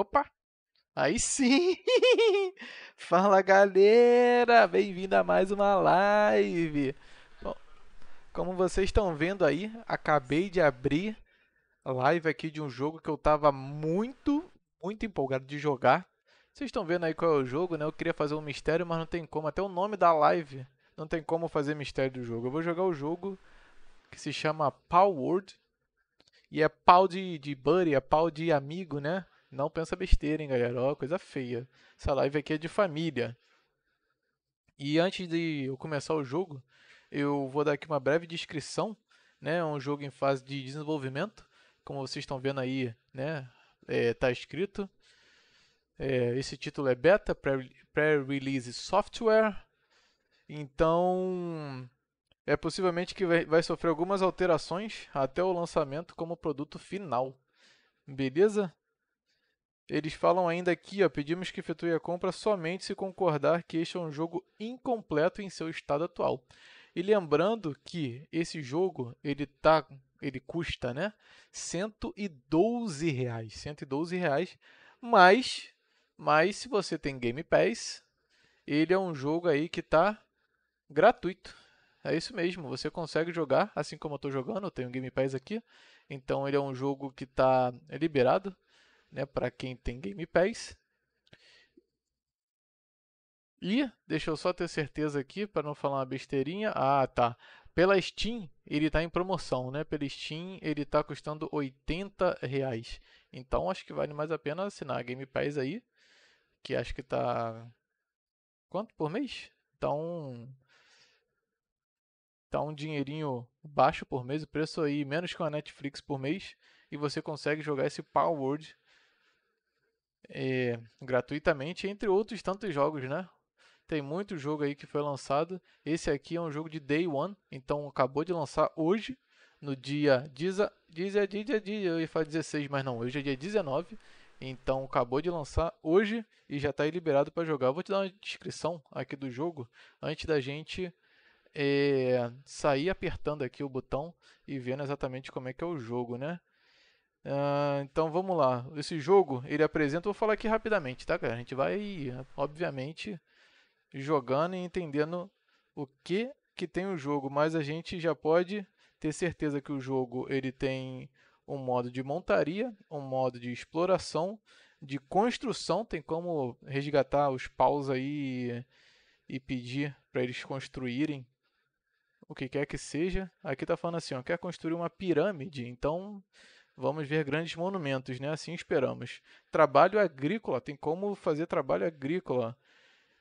Opa! Aí sim! Fala galera! Bem-vindo a mais uma live! Bom, como vocês estão vendo aí, acabei de abrir live aqui de um jogo que eu tava muito, muito empolgado de jogar. Vocês estão vendo aí qual é o jogo, né? Eu queria fazer um mistério, mas não tem como. Até o nome da live não tem como fazer mistério do jogo. Eu vou jogar o jogo que se chama Power World. E é pau de, de buddy, é pau de amigo, né? Não pensa besteira, hein, galera? Ó, coisa feia. Essa live aqui é de família. E antes de eu começar o jogo, eu vou dar aqui uma breve descrição. Né? É um jogo em fase de desenvolvimento. Como vocês estão vendo aí, né? É, tá escrito. É, esse título é Beta, Pre-Release Software. Então, é possivelmente que vai sofrer algumas alterações até o lançamento como produto final. Beleza? Eles falam ainda aqui, ó, pedimos que efetue a compra somente se concordar que este é um jogo incompleto em seu estado atual. E lembrando que esse jogo, ele tá, ele custa, né, 112 reais, 112 reais, mas, mas se você tem Game Pass, ele é um jogo aí que tá gratuito. É isso mesmo, você consegue jogar, assim como eu estou jogando, eu tenho Game Pass aqui. Então ele é um jogo que está liberado né, para quem tem Game Pass. E deixa eu só ter certeza aqui para não falar uma besteirinha. Ah, tá. Pela Steam, ele está em promoção, né? Pela Steam, ele está custando 80 reais. Então, acho que vale mais a pena assinar a Game Pass aí, que acho que tá quanto por mês? Tá um tá um dinheirinho baixo por mês, o preço aí menos que uma Netflix por mês, e você consegue jogar esse Power World e, é, gratuitamente, entre outros tantos jogos, né? Tem muito jogo aí que foi lançado. Esse aqui é um jogo de Day One, então acabou de lançar hoje, no dia 10, eu ia falar 16, mas não, hoje é dia 19. Então acabou de lançar hoje e já está aí liberado para jogar. Eu vou te dar uma descrição aqui do jogo antes da gente é, sair apertando aqui o botão e vendo exatamente como é que é o jogo, né? Uh, então vamos lá. Esse jogo, ele apresenta, vou falar aqui rapidamente, tá, cara? A gente vai, obviamente, jogando e entendendo o que que tem o jogo, mas a gente já pode ter certeza que o jogo ele tem um modo de montaria, um modo de exploração, de construção, tem como resgatar os paus aí e, e pedir para eles construírem o que quer que seja. Aqui tá falando assim, ó, quer construir uma pirâmide, então vamos ver grandes monumentos, né? Assim esperamos. Trabalho agrícola, tem como fazer trabalho agrícola.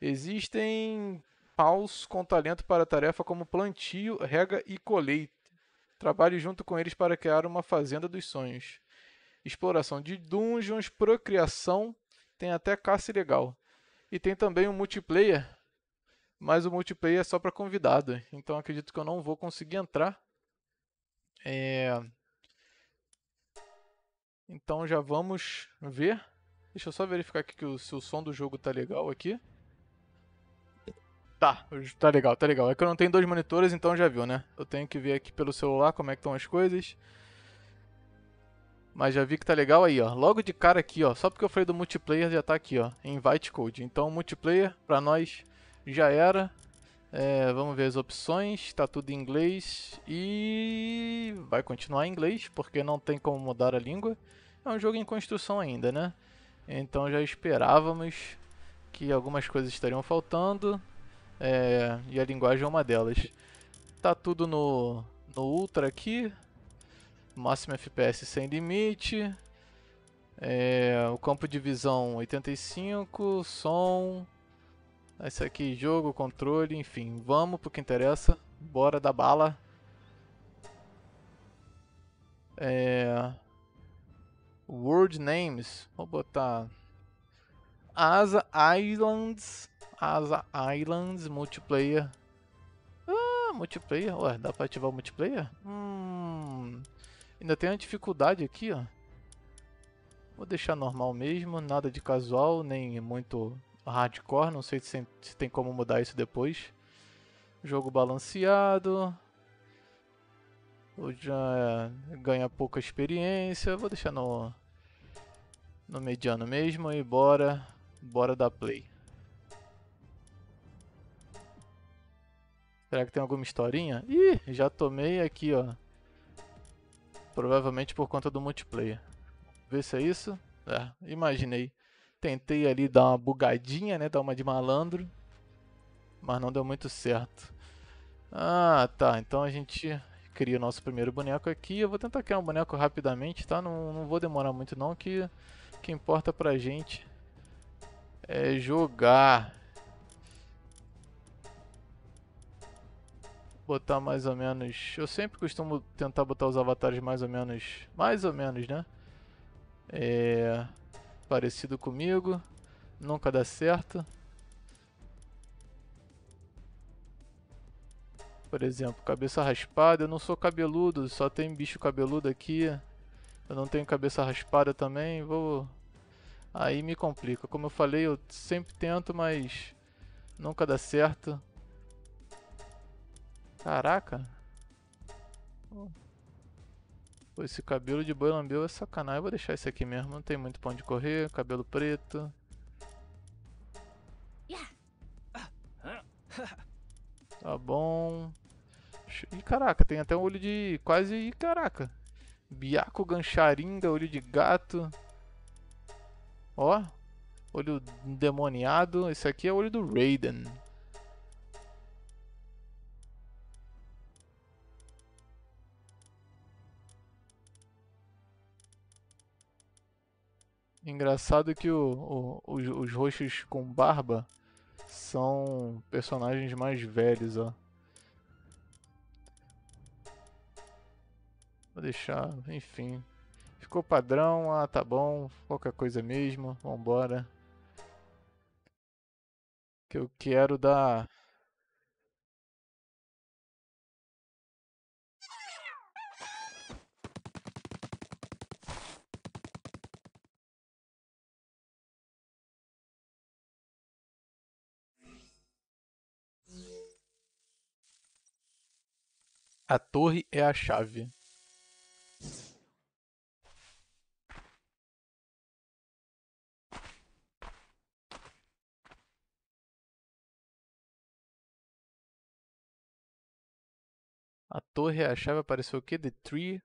Existem paus com talento para tarefa como plantio, rega e colheita. Trabalhe junto com eles para criar uma fazenda dos sonhos. Exploração de dungeons, procriação, tem até caça legal. E tem também um multiplayer, mas o multiplayer é só para convidado. Então acredito que eu não vou conseguir entrar. É... Então já vamos ver. Deixa eu só verificar aqui que o, se o som do jogo tá legal aqui. Tá, tá legal, tá legal. É que eu não tenho dois monitores, então já viu, né? Eu tenho que ver aqui pelo celular como é que estão as coisas. Mas já vi que tá legal aí, ó. Logo de cara aqui, ó. Só porque eu falei do multiplayer já tá aqui, ó. Invite code. Então, multiplayer, pra nós, já era. É, vamos ver as opções. Tá tudo em inglês. E... Vai continuar em inglês, porque não tem como mudar a língua. É um jogo em construção ainda, né? Então já esperávamos que algumas coisas estariam faltando é, e a linguagem é uma delas. Tá tudo no, no Ultra aqui, máximo FPS sem limite, é, o campo de visão 85, som, esse aqui jogo, controle, enfim, vamos pro que interessa, bora da bala. É, World Names. Vou botar Asa Islands. Asa Islands Multiplayer. Ah, multiplayer. Ué, dá pra ativar o multiplayer? Hum, ainda tem uma dificuldade aqui, ó. Vou deixar normal mesmo, nada de casual, nem muito hardcore. Não sei se tem como mudar isso depois. Jogo balanceado. Ou já eh, ganha pouca experiência. Vou deixar no no mediano mesmo e bora, bora dar play. Será que tem alguma historinha? Ih, já tomei aqui, ó. Provavelmente por conta do multiplayer. Vê se é isso. É, imaginei. Tentei ali dar uma bugadinha, né? Dar uma de malandro. Mas não deu muito certo. Ah, tá. Então a gente cria o nosso primeiro boneco aqui. Eu vou tentar criar um boneco rapidamente, tá? Não, não vou demorar muito não, que o que importa pra gente é jogar. Botar mais ou menos... Eu sempre costumo tentar botar os avatares mais ou menos... Mais ou menos, né? É... Parecido comigo. Nunca dá certo. Por exemplo, cabeça raspada. Eu não sou cabeludo, só tem bicho cabeludo aqui. Eu não tenho cabeça raspada também, vou. Aí me complica. Como eu falei, eu sempre tento, mas nunca dá certo. Caraca! Pô, esse cabelo de boi lambeu é sacanagem. Eu vou deixar esse aqui mesmo, não tem muito pão de correr. Cabelo preto. Tá bom. E caraca, tem até um olho de quase. Caraca. Biaco Gancharinga, olho de gato. Ó, olho demoniado. Esse aqui é o olho do Raiden. Engraçado que o, o, os, os roxos com barba são personagens mais velhos, ó. Vou deixar, enfim. Ficou padrão, ah, tá bom, pouca coisa mesmo, vambora. Que eu quero dar... A torre é a chave. A torre é a chave, apareceu o quê? The tree,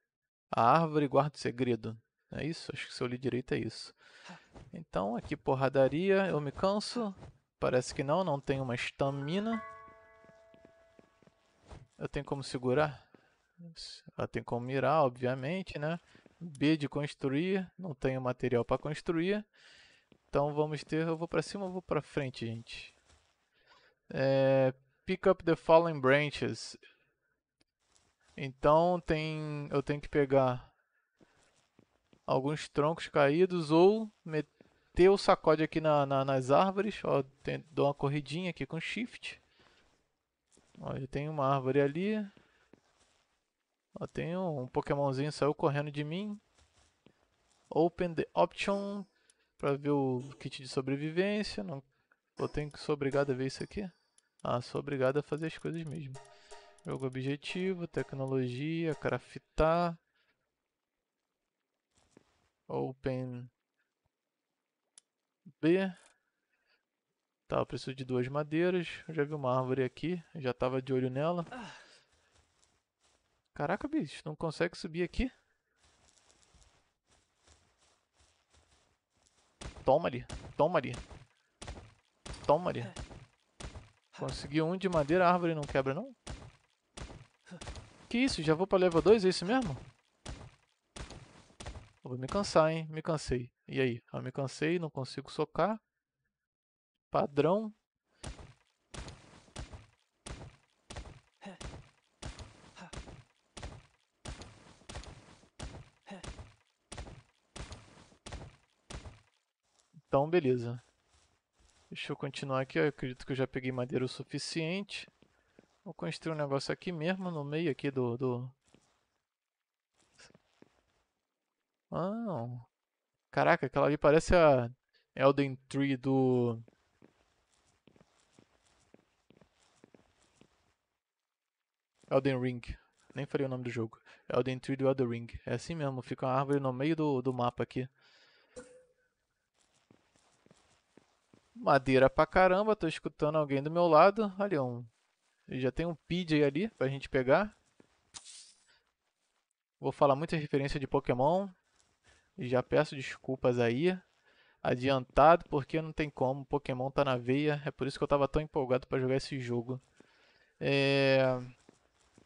a árvore guarda o segredo. É isso? Acho que se eu li direito é isso. Então, aqui porradaria, eu me canso. Parece que não, não tenho uma estamina. Eu tenho como segurar? Ela tem como mirar, obviamente, né? B de construir, não tenho material para construir. Então vamos ter, eu vou para cima, eu vou para frente, gente. É, pick up the fallen branches. Então tem, eu tenho que pegar alguns troncos caídos ou meter o sacode aqui na, na, nas árvores. Ó, tem, dou uma corridinha aqui com shift. Ó, já tem uma árvore ali. Ó, tem um, pokémonzinho saiu correndo de mim. Open the option para ver o kit de sobrevivência. Não, eu tenho que sou obrigado a ver isso aqui. Ah, sou obrigado a fazer as coisas mesmo. Jogo objetivo, tecnologia, craftar. Open B. Tá, eu preciso de duas madeiras. Eu já vi uma árvore aqui, já tava de olho nela. Caraca, bicho, não consegue subir aqui? Toma ali, toma ali. Toma ali. Consegui um de madeira, a árvore não quebra não? Que isso? Já vou pra level 2? É isso mesmo? vou me cansar, hein? Me cansei. E aí? Eu me cansei, não consigo socar. Padrão. Então, beleza. Deixa eu continuar aqui. Eu acredito que eu já peguei madeira o suficiente. Vou construir um negócio aqui mesmo, no meio aqui do... do... Ah, caraca, aquela ali parece a Elden Tree do... Elden Ring. Nem falei o nome do jogo. Elden Tree do Elden Ring. É assim mesmo, fica uma árvore no meio do, do mapa aqui. Madeira pra caramba, tô escutando alguém do meu lado. Olha, um já tem um PJ ali pra gente pegar. Vou falar muita referência de Pokémon. E já peço desculpas aí. Adiantado, porque não tem como. Pokémon tá na veia. É por isso que eu tava tão empolgado pra jogar esse jogo. É...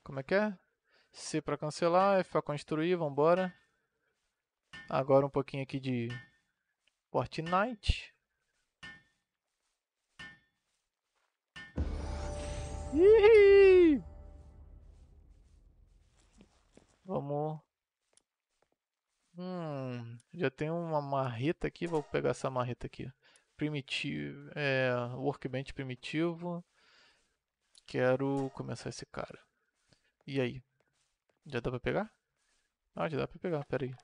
Como é que é? C pra cancelar, F pra construir, vambora. Agora um pouquinho aqui de Fortnite. Vamos. Hum, já tem uma marreta aqui, vou pegar essa marreta aqui. Primitivo, é, workbench primitivo. Quero começar esse cara. E aí? Já dá pra pegar? Ah, já dá pra pegar, pera aí.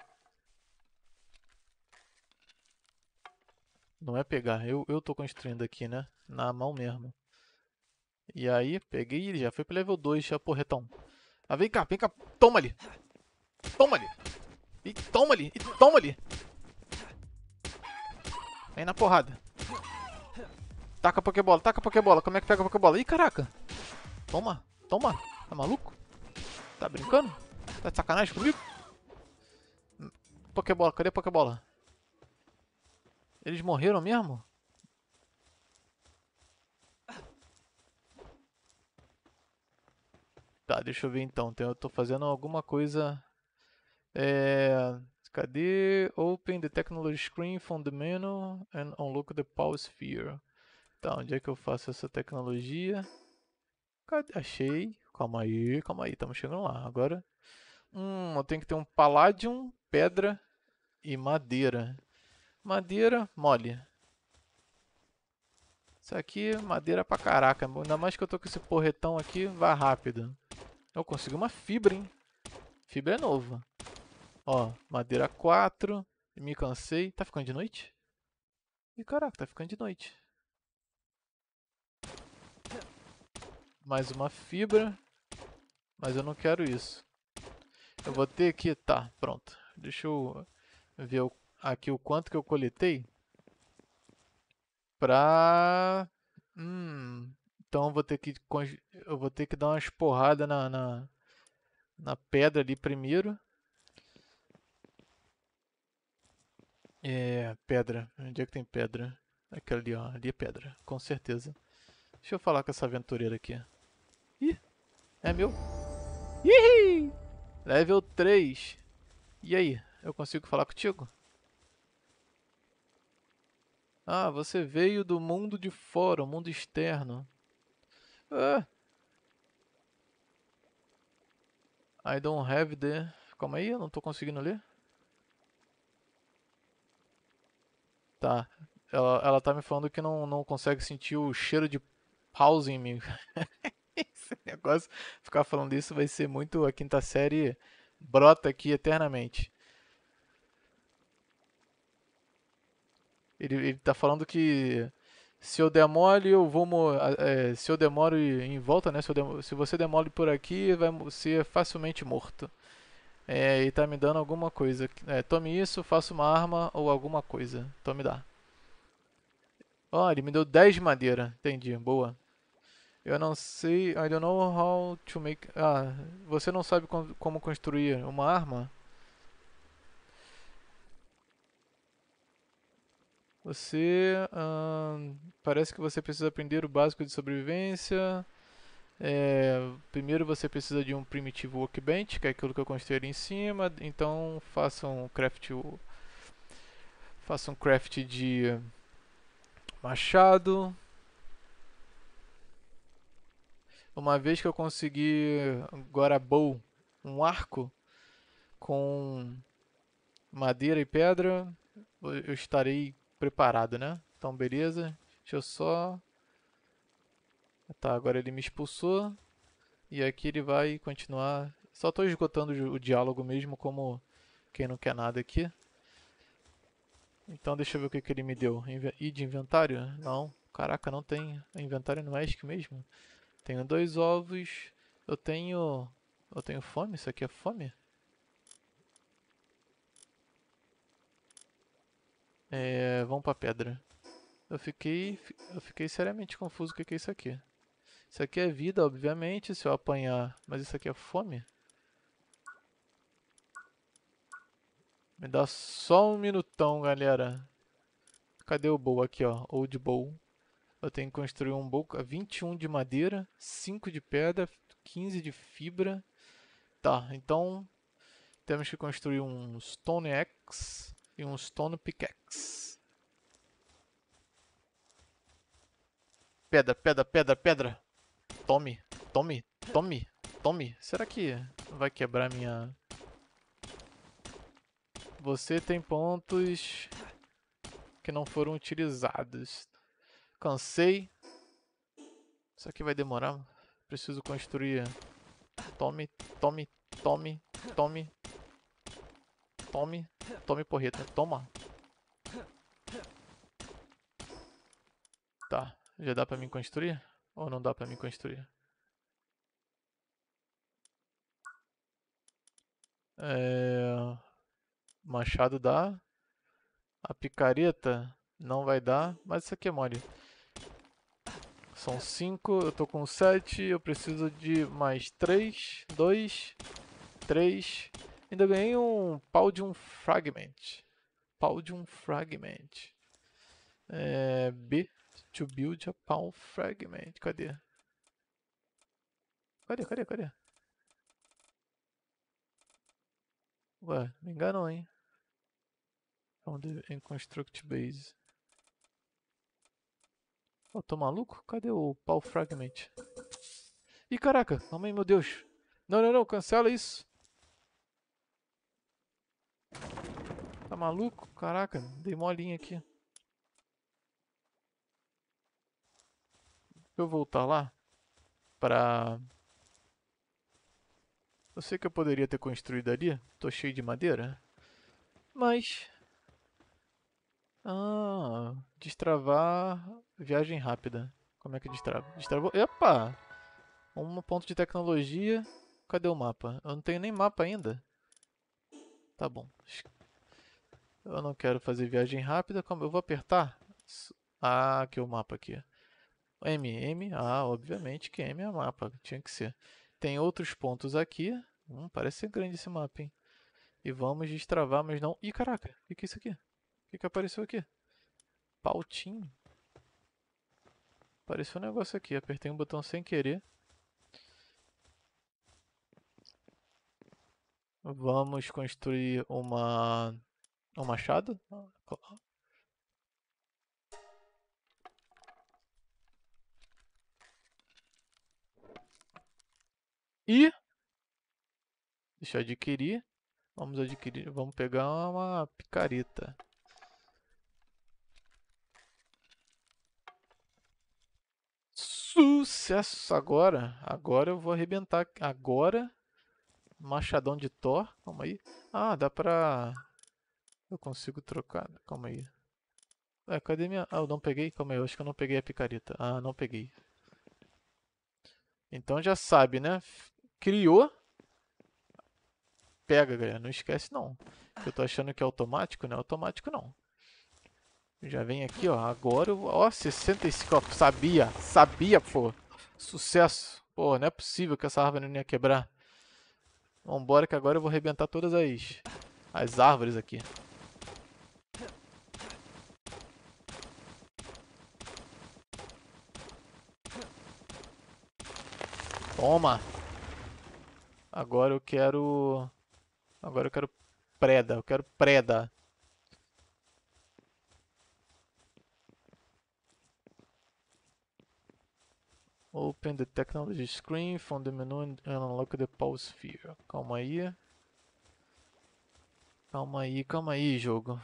Não é pegar, eu, eu tô construindo aqui, né? Na mão mesmo. E aí, peguei ele, já foi pro level 2, já porretão. É ah, vem cá, vem cá, toma ali. Toma ali. E toma ali, e toma ali. Vem na porrada. Taca a Pokébola, taca a Pokébola. Como é que pega a Pokébola? Ih, caraca. Toma, toma. Tá maluco? Tá brincando? Tá de sacanagem comigo? Pokébola, cadê a Pokébola? Eles morreram mesmo? Tá, deixa eu ver então. então eu tô fazendo alguma coisa. É... Cadê? Open the technology screen from the menu and unlock the power sphere. Tá, onde é que eu faço essa tecnologia? Cadê? Achei. Calma aí, calma aí, estamos chegando lá. Agora. Hum, eu tenho que ter um palladium, pedra e madeira. Madeira mole. Isso aqui, madeira pra caraca. Ainda mais que eu tô com esse porretão aqui, vai rápido. Eu consegui uma fibra, hein? Fibra é nova. Ó, madeira 4. Me cansei. Tá ficando de noite? Ih, caraca, tá ficando de noite. Mais uma fibra. Mas eu não quero isso. Eu vou ter que... Tá, pronto. Deixa eu ver aqui o quanto que eu coletei. Pra... Hum então vou ter que eu vou ter que dar umas porradas na, na, na pedra ali primeiro. É, pedra. Onde é que tem pedra? Aquela ali, ó. Ali é pedra, com certeza. Deixa eu falar com essa aventureira aqui. Ih, é meu. Ih! Level 3. E aí, eu consigo falar contigo? Ah, você veio do mundo de fora, o mundo externo. Uh. I don't have the... Calma aí, eu não tô conseguindo ler. Tá. Ela, ela tá me falando que não, não consegue sentir o cheiro de pause em mim. Esse negócio, ficar falando isso vai ser muito... A quinta série brota aqui eternamente. Ele, ele tá falando que se eu demole eu vou é, se eu demoro em volta, né? Se, demore, se você demole por aqui, vai ser é facilmente morto. É, e tá me dando alguma coisa. É, tome isso, faça uma arma ou alguma coisa. Então me dá. Ó, oh, ele me deu 10 de madeira. Entendi, boa. Eu não sei... I don't know how to make... Ah, você não sabe como construir uma arma? Você. parece que você precisa aprender o básico de sobrevivência. É, primeiro você precisa de um primitivo workbench, que é aquilo que eu construí ali em cima. Então faça um craft. Faça um craft de machado. Uma vez que eu consegui agora bow, um arco com madeira e pedra, eu estarei preparado, né? Então, beleza. Deixa eu só... Tá, agora ele me expulsou. E aqui ele vai continuar... Só estou esgotando o diálogo mesmo, como quem não quer nada aqui. Então, deixa eu ver o que, que ele me deu. E de inventário? Não. Caraca, não tem inventário no Magic é mesmo. Tenho dois ovos. Eu tenho... Eu tenho fome? Isso aqui é fome? É, vamos pra pedra. Eu fiquei, eu fiquei seriamente confuso o que é isso aqui. Isso aqui é vida, obviamente, se eu apanhar. Mas isso aqui é fome? Me dá só um minutão, galera. Cadê o bowl aqui, ó? Old bowl. Eu tenho que construir um bowl. 21 de madeira, 5 de pedra, 15 de fibra. Tá, então... Temos que construir um stone axe e um Stone Pickaxe. Pedra, pedra, pedra, pedra. Tome, tome, tome, tome. Será que vai quebrar minha... Você tem pontos que não foram utilizados. Cansei. Isso aqui vai demorar. Preciso construir. Tome, tome, tome, tome, Tome. Tome porreta. Toma. Tá. Já dá pra mim construir? Ou não dá pra mim construir? É... Machado dá. A picareta não vai dar. Mas isso aqui é mole. São 5, eu tô com 7, eu preciso de mais 3, 2, 3, Ainda ganhei um pau de um fragment. Pau de um fragment. É, B. To build a pau fragment. Cadê? Cadê, cadê, cadê? Ué, me enganou, hein? Onde em construct base. Eu oh, tô maluco? Cadê o pau fragment? Ih, caraca! Calma aí, meu Deus! Não, não, não, cancela isso! Tá maluco? Caraca, dei molinha aqui. Deixa eu voltar lá. Pra... Eu sei que eu poderia ter construído ali. Tô cheio de madeira. Mas... Ah, destravar viagem rápida. Como é que destrava? Destravou. Epa! Um ponto de tecnologia. Cadê o mapa? Eu não tenho nem mapa ainda. Tá bom. Eu não quero fazer viagem rápida. Como eu vou apertar? Ah, que é o mapa aqui. M, M. Ah, obviamente que M é mapa. Tinha que ser. Tem outros pontos aqui. Hum, parece ser grande esse mapa, hein? E vamos destravar, mas não... Ih, caraca. O que é isso aqui? O que, que apareceu aqui? Pautinho. Apareceu um negócio aqui. Apertei um botão sem querer. Vamos construir uma... Um machado? E... Deixa eu adquirir. Vamos adquirir... Vamos pegar uma picareta. Sucesso agora! Agora eu vou arrebentar... Agora Machadão de Thor. Calma aí. Ah, dá pra... Eu consigo trocar. Calma aí. É, cadê minha... Ah, eu não peguei? Calma aí, eu acho que eu não peguei a picareta. Ah, não peguei. Então já sabe, né? Criou. Pega, galera. Não esquece, não. Eu tô achando que é automático, né? automático, não. Já vem aqui, ó. Agora, eu... ó, 65. Ó, sabia, sabia, pô. Sucesso. Pô, não é possível que essa árvore não ia quebrar. Vambora que agora eu vou arrebentar todas as, as árvores aqui. Toma! Agora eu quero... Agora eu quero preda, eu quero preda. Open the technology screen from the menu and unlock the pulse sphere. Calma aí. Calma aí, calma aí, jogo.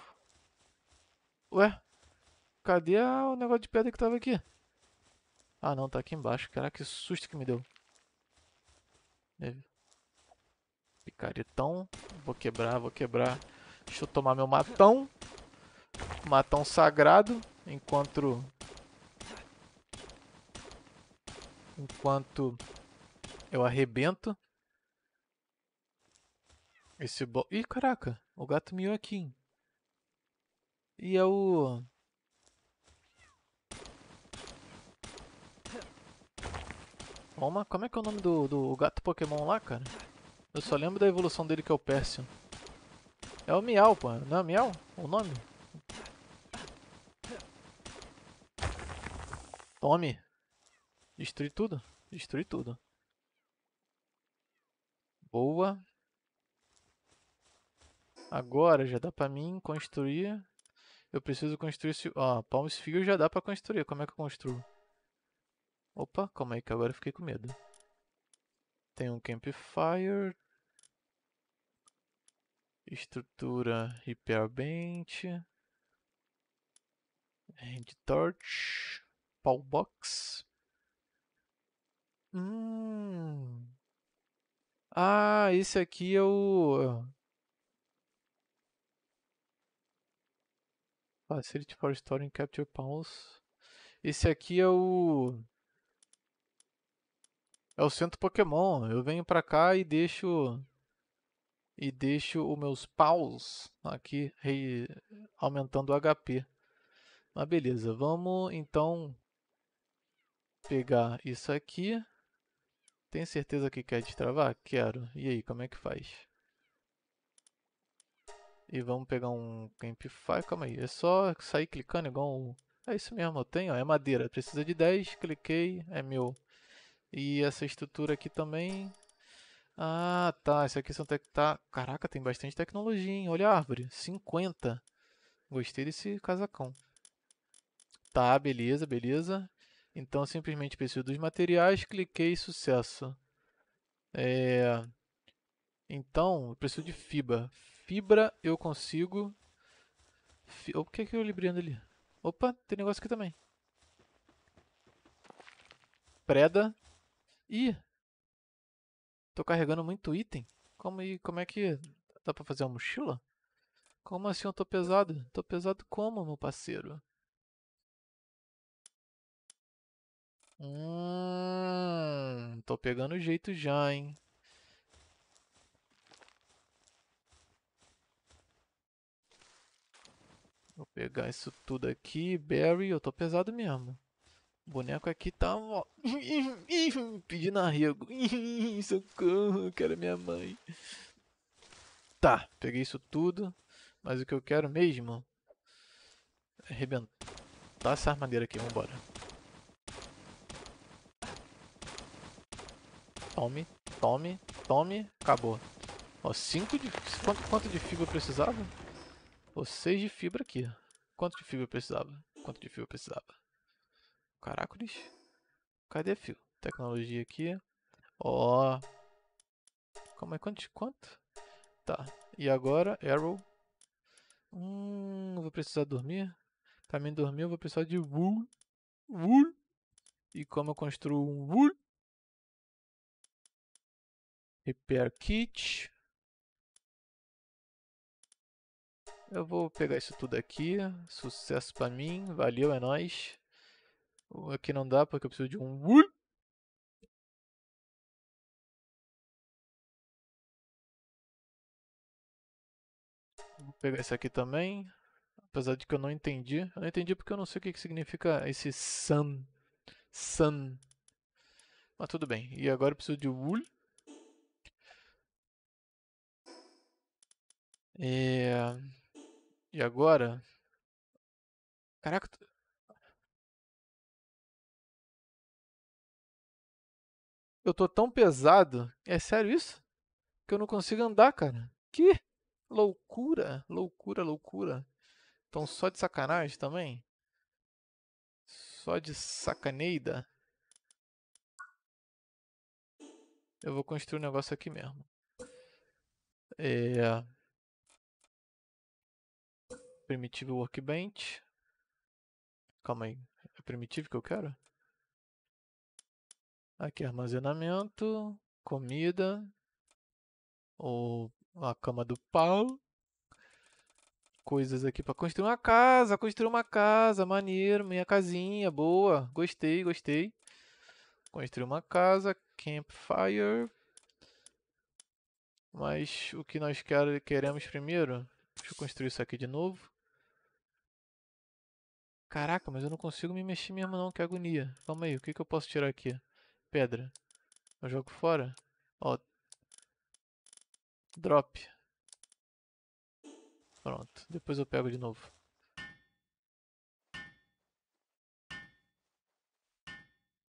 Ué? Cadê o negócio de pedra que tava aqui? Ah não, tá aqui embaixo. Caraca, que susto que me deu. Picaretão. Vou quebrar, vou quebrar. Deixa eu tomar meu matão. Matão sagrado. Enquanto enquanto eu arrebento esse bo... Ih, caraca, o gato miou aqui. E é o... Toma, como é que é o nome do, do gato Pokémon lá, cara? Eu só lembro da evolução dele que é o Persian. É o Miau, pô. Não é o Miau? O nome? Tome. Destrui tudo. Destrui tudo. Boa. Agora já dá pra mim construir. Eu preciso construir... Esse... Ó, Palm Sphere já dá pra construir. Como é que eu construo? Opa, calma aí que agora eu fiquei com medo. Tem um Campfire. Estrutura Repair Bench. Hand Torch. Pau Box. Hum. Ah, esse aqui é o. Facility for storing capture pounds. Esse aqui é o. É o centro Pokémon. Eu venho pra cá e deixo. E deixo os meus paus aqui re... aumentando o HP. Mas beleza, vamos então pegar isso aqui. Tem certeza que quer destravar? Quero. E aí, como é que faz? E vamos pegar um Campify. Calma aí, é só sair clicando igual um... É isso mesmo, eu tenho, é madeira. Precisa de 10, cliquei, é meu. E essa estrutura aqui também... Ah, tá, isso aqui são... Te... Tá... Caraca, tem bastante tecnologia, hein? Olha a árvore, 50. Gostei desse casacão. Tá, beleza, beleza. Então, simplesmente preciso dos materiais, cliquei sucesso. É... Então, eu preciso de fibra. Fibra eu consigo... Fi... O oh, que é que eu libriando ali? Opa, tem negócio aqui também. Preda. Ih! Tô carregando muito item. Como, como é que... Dá pra fazer uma mochila? Como assim eu tô pesado? Tô pesado como, meu parceiro? Hum, tô pegando o jeito já, hein? Vou pegar isso tudo aqui. Barry, eu tô pesado mesmo. O boneco aqui tá ó, pedindo arrego. Socorro, quero minha mãe. Tá, peguei isso tudo. Mas o que eu quero mesmo é arrebentar essa armadeira aqui. Vambora. Tome, tome, tome. Acabou. Ó, 5 de... Quanto, quanto de fibra eu precisava? Ó, 6 de fibra aqui. Quanto de fibra eu precisava? Quanto de fibra eu precisava? Caracolis. Cadê fio? Tecnologia aqui. Ó. Como é? Quanto? Quanto? Tá. E agora, arrow. Hum, vou precisar dormir. Pra mim dormir, eu vou precisar de wool. Wool. E como eu construo um wool? Repair kit. Eu vou pegar isso tudo aqui. Sucesso pra mim. Valeu, é nóis. Aqui não dá porque eu preciso de um... Vou pegar esse aqui também. Apesar de que eu não entendi. Eu não entendi porque eu não sei o que, que significa esse sun. Sun. Mas tudo bem. E agora eu preciso de wool. E, eh, e agora? Caraca. Eu tô tão pesado. É sério isso? Que eu não consigo andar, cara. Que loucura, loucura, loucura. Então só de sacanagem também? Só de sacaneida? Eu vou construir um negócio aqui mesmo. É primitivo Workbench. Calma aí. É primitivo que eu quero? Aqui, armazenamento, comida, ou a cama do pau. Coisas aqui para construir uma casa, construir uma casa, maneiro, minha casinha, boa, gostei, gostei. Construir uma casa, campfire. Mas o que nós queremos primeiro, deixa eu construir isso aqui de novo. Caraca, mas eu não consigo me mexer mesmo não, que agonia. Calma aí, o que, que eu posso tirar aqui? Pedra. Eu jogo fora? Ó. Drop. Pronto, depois eu pego de novo.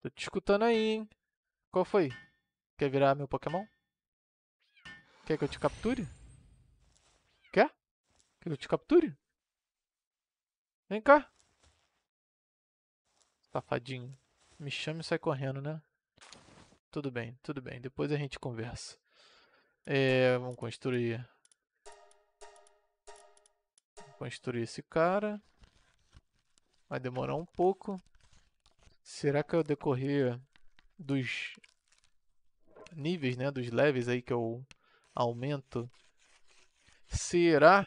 Tô te escutando aí, hein? Qual foi? Quer virar meu Pokémon? Quer que eu te capture? Quer? Quer que eu te capture? Vem cá. Safadinho. Me chama e sai correndo, né? Tudo bem, tudo bem. Depois a gente conversa. É, vamos construir. Construir esse cara. Vai demorar um pouco. Será que eu decorrer dos níveis, né? Dos levels aí que eu aumento. Será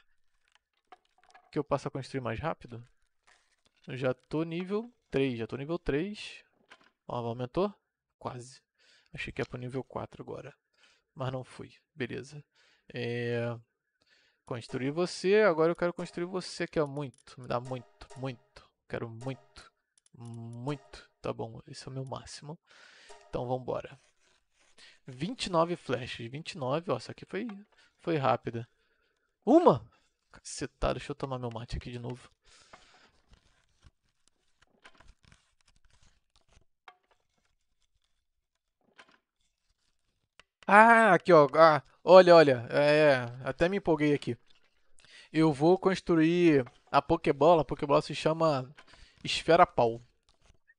que eu passo a construir mais rápido? Eu já tô nível 3, já tô nível 3. Ó, aumentou? Quase. Achei que ia pro nível 4 agora. Mas não fui. Beleza. É... Construir você. Agora eu quero construir você que é Muito. Me dá muito, muito. Quero muito. Muito. Tá bom, esse é o meu máximo. Então vambora. 29 flechas. 29, ó. Isso aqui foi, foi rápida. Uma? Cacetada, deixa eu tomar meu mate aqui de novo. Ah, aqui ó. Ah, olha, olha. É, é, até me empolguei aqui. Eu vou construir a Pokébola. A Pokébola se chama Esfera Pau.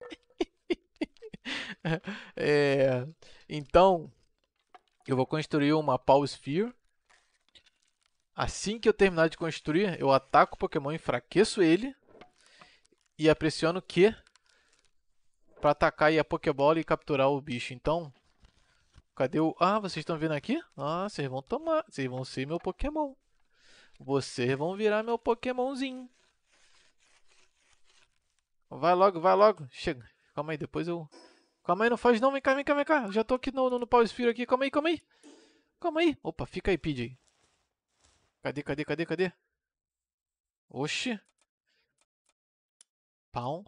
é, então, eu vou construir uma Pau Sphere. Assim que eu terminar de construir, eu ataco o Pokémon, enfraqueço ele e pressiono Q para atacar a Pokébola e capturar o bicho. Então, Cadê o... Ah, vocês estão vendo aqui? Ah, vocês vão tomar. Vocês vão ser meu Pokémon. Vocês vão virar meu Pokémonzinho. Vai logo, vai logo. Chega. Calma aí, depois eu... Calma aí, não faz não. Vem cá, vem cá, vem cá. já tô aqui no, no, no Power Sphere aqui. Calma aí, calma aí. Calma aí. Opa, fica aí, PJ. Cadê, cadê, cadê, cadê? Oxi. Pau.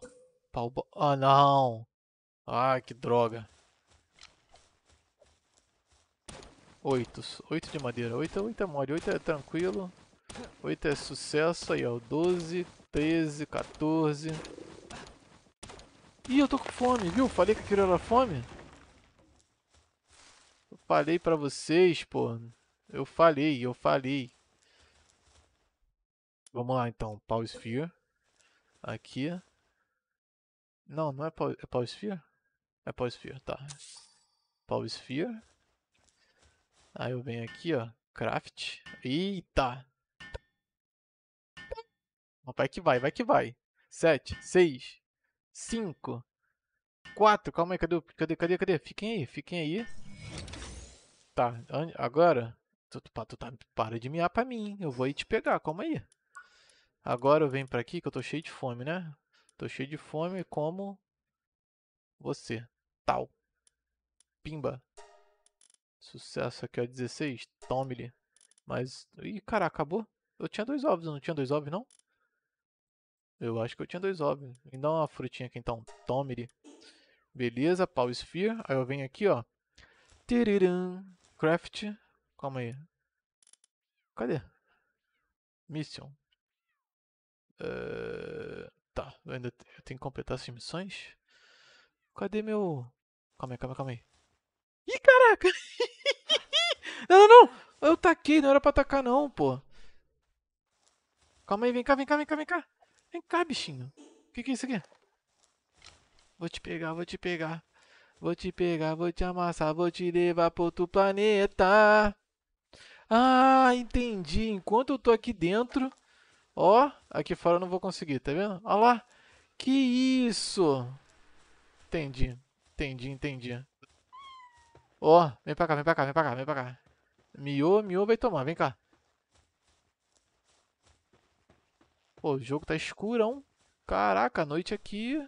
Pau. Ah, não. Ah, que droga. 8. 8 de madeira. 8, 8 é mole, 8 é tranquilo. 8 é sucesso. Aí, ó. 12, 13, 14. Ih, eu tô com fome, viu? Falei que aquilo era fome. Eu falei pra vocês, pô. Eu falei, eu falei. Vamos lá, então. Power Sphere. Aqui. Não, não é Power, é Power Sphere? É Power Sphere, tá. Power Sphere. Aí eu venho aqui, ó, craft. Eita! Vai que vai, vai que vai. 7, 6, 5, 4. Calma aí, cadê, cadê, cadê, cadê? Fiquem aí, fiquem aí. Tá, agora... Tu, tu, tu, tá, para de miar pra mim, eu vou ir te pegar, calma aí. Agora eu venho pra aqui que eu tô cheio de fome, né? Tô cheio de fome como você. Tal. Pimba. Sucesso aqui, ó, é 16. Tome-lhe. Mas... Ih, caraca, acabou. Eu tinha dois ovos, eu não tinha dois ovos, não? Eu acho que eu tinha dois ovos. Me dá uma frutinha aqui, então. Tome-lhe. Beleza, pau sphere. Aí eu venho aqui, ó. Tiriram. Craft. Calma aí. Cadê? Mission. Uh, tá, eu ainda tenho que completar essas missões. Cadê meu... Calma aí, calma aí, calma aí. Ih, caraca! não, não, não! Eu taquei, não era pra atacar não, pô. Calma aí, vem cá, vem cá, vem cá, vem cá. Vem cá, bichinho. O que, que é isso aqui? Vou te pegar, vou te pegar. Vou te pegar, vou te amassar, vou te levar pro outro planeta. Ah, entendi. Enquanto eu tô aqui dentro, ó, aqui fora eu não vou conseguir, tá vendo? Olha lá. Que isso? Entendi, entendi, entendi. Ó, oh, vem pra cá, vem pra cá, vem pra cá, vem pra cá. Miô, miô vai tomar, vem cá. Pô, o jogo tá escurão. Caraca, a noite aqui...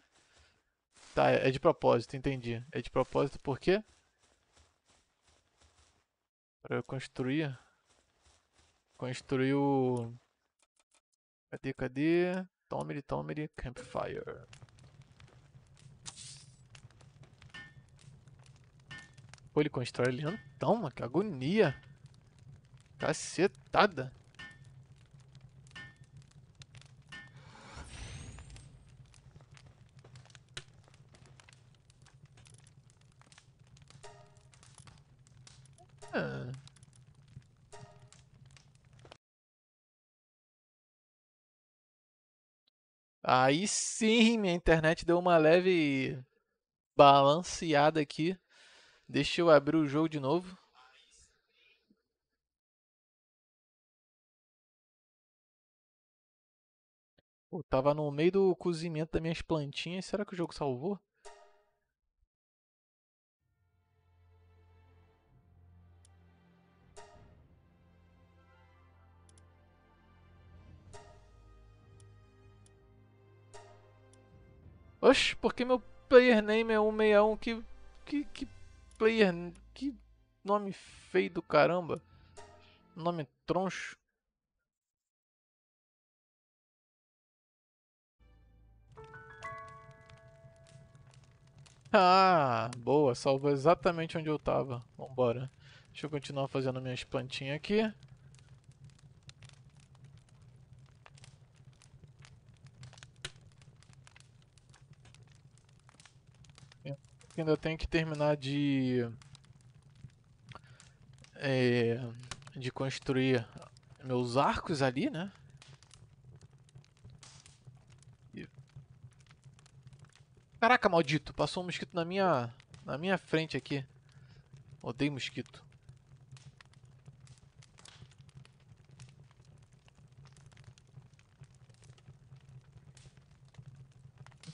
Tá, é, é de propósito, entendi. É de propósito por quê? Pra eu construir... Construir o... Cadê, cadê? Tommy, Tommy, Campfire. Pô, ele constrói lentão, mano. Que agonia. Cacetada. É. Aí sim, minha internet deu uma leve balanceada aqui. Deixa eu abrir o jogo de novo. Pô, tava no meio do cozimento das minhas plantinhas. Será que o jogo salvou? Oxe, por que meu player name é 161? Que, que, que Player. Que nome feio do caramba. Nome troncho. Ah, boa. Salvou exatamente onde eu tava. Vambora. Deixa eu continuar fazendo minhas plantinhas aqui. que ainda tenho que terminar de... É, de construir meus arcos ali, né? Caraca, maldito, passou um mosquito na minha na minha frente aqui. Odeio mosquito.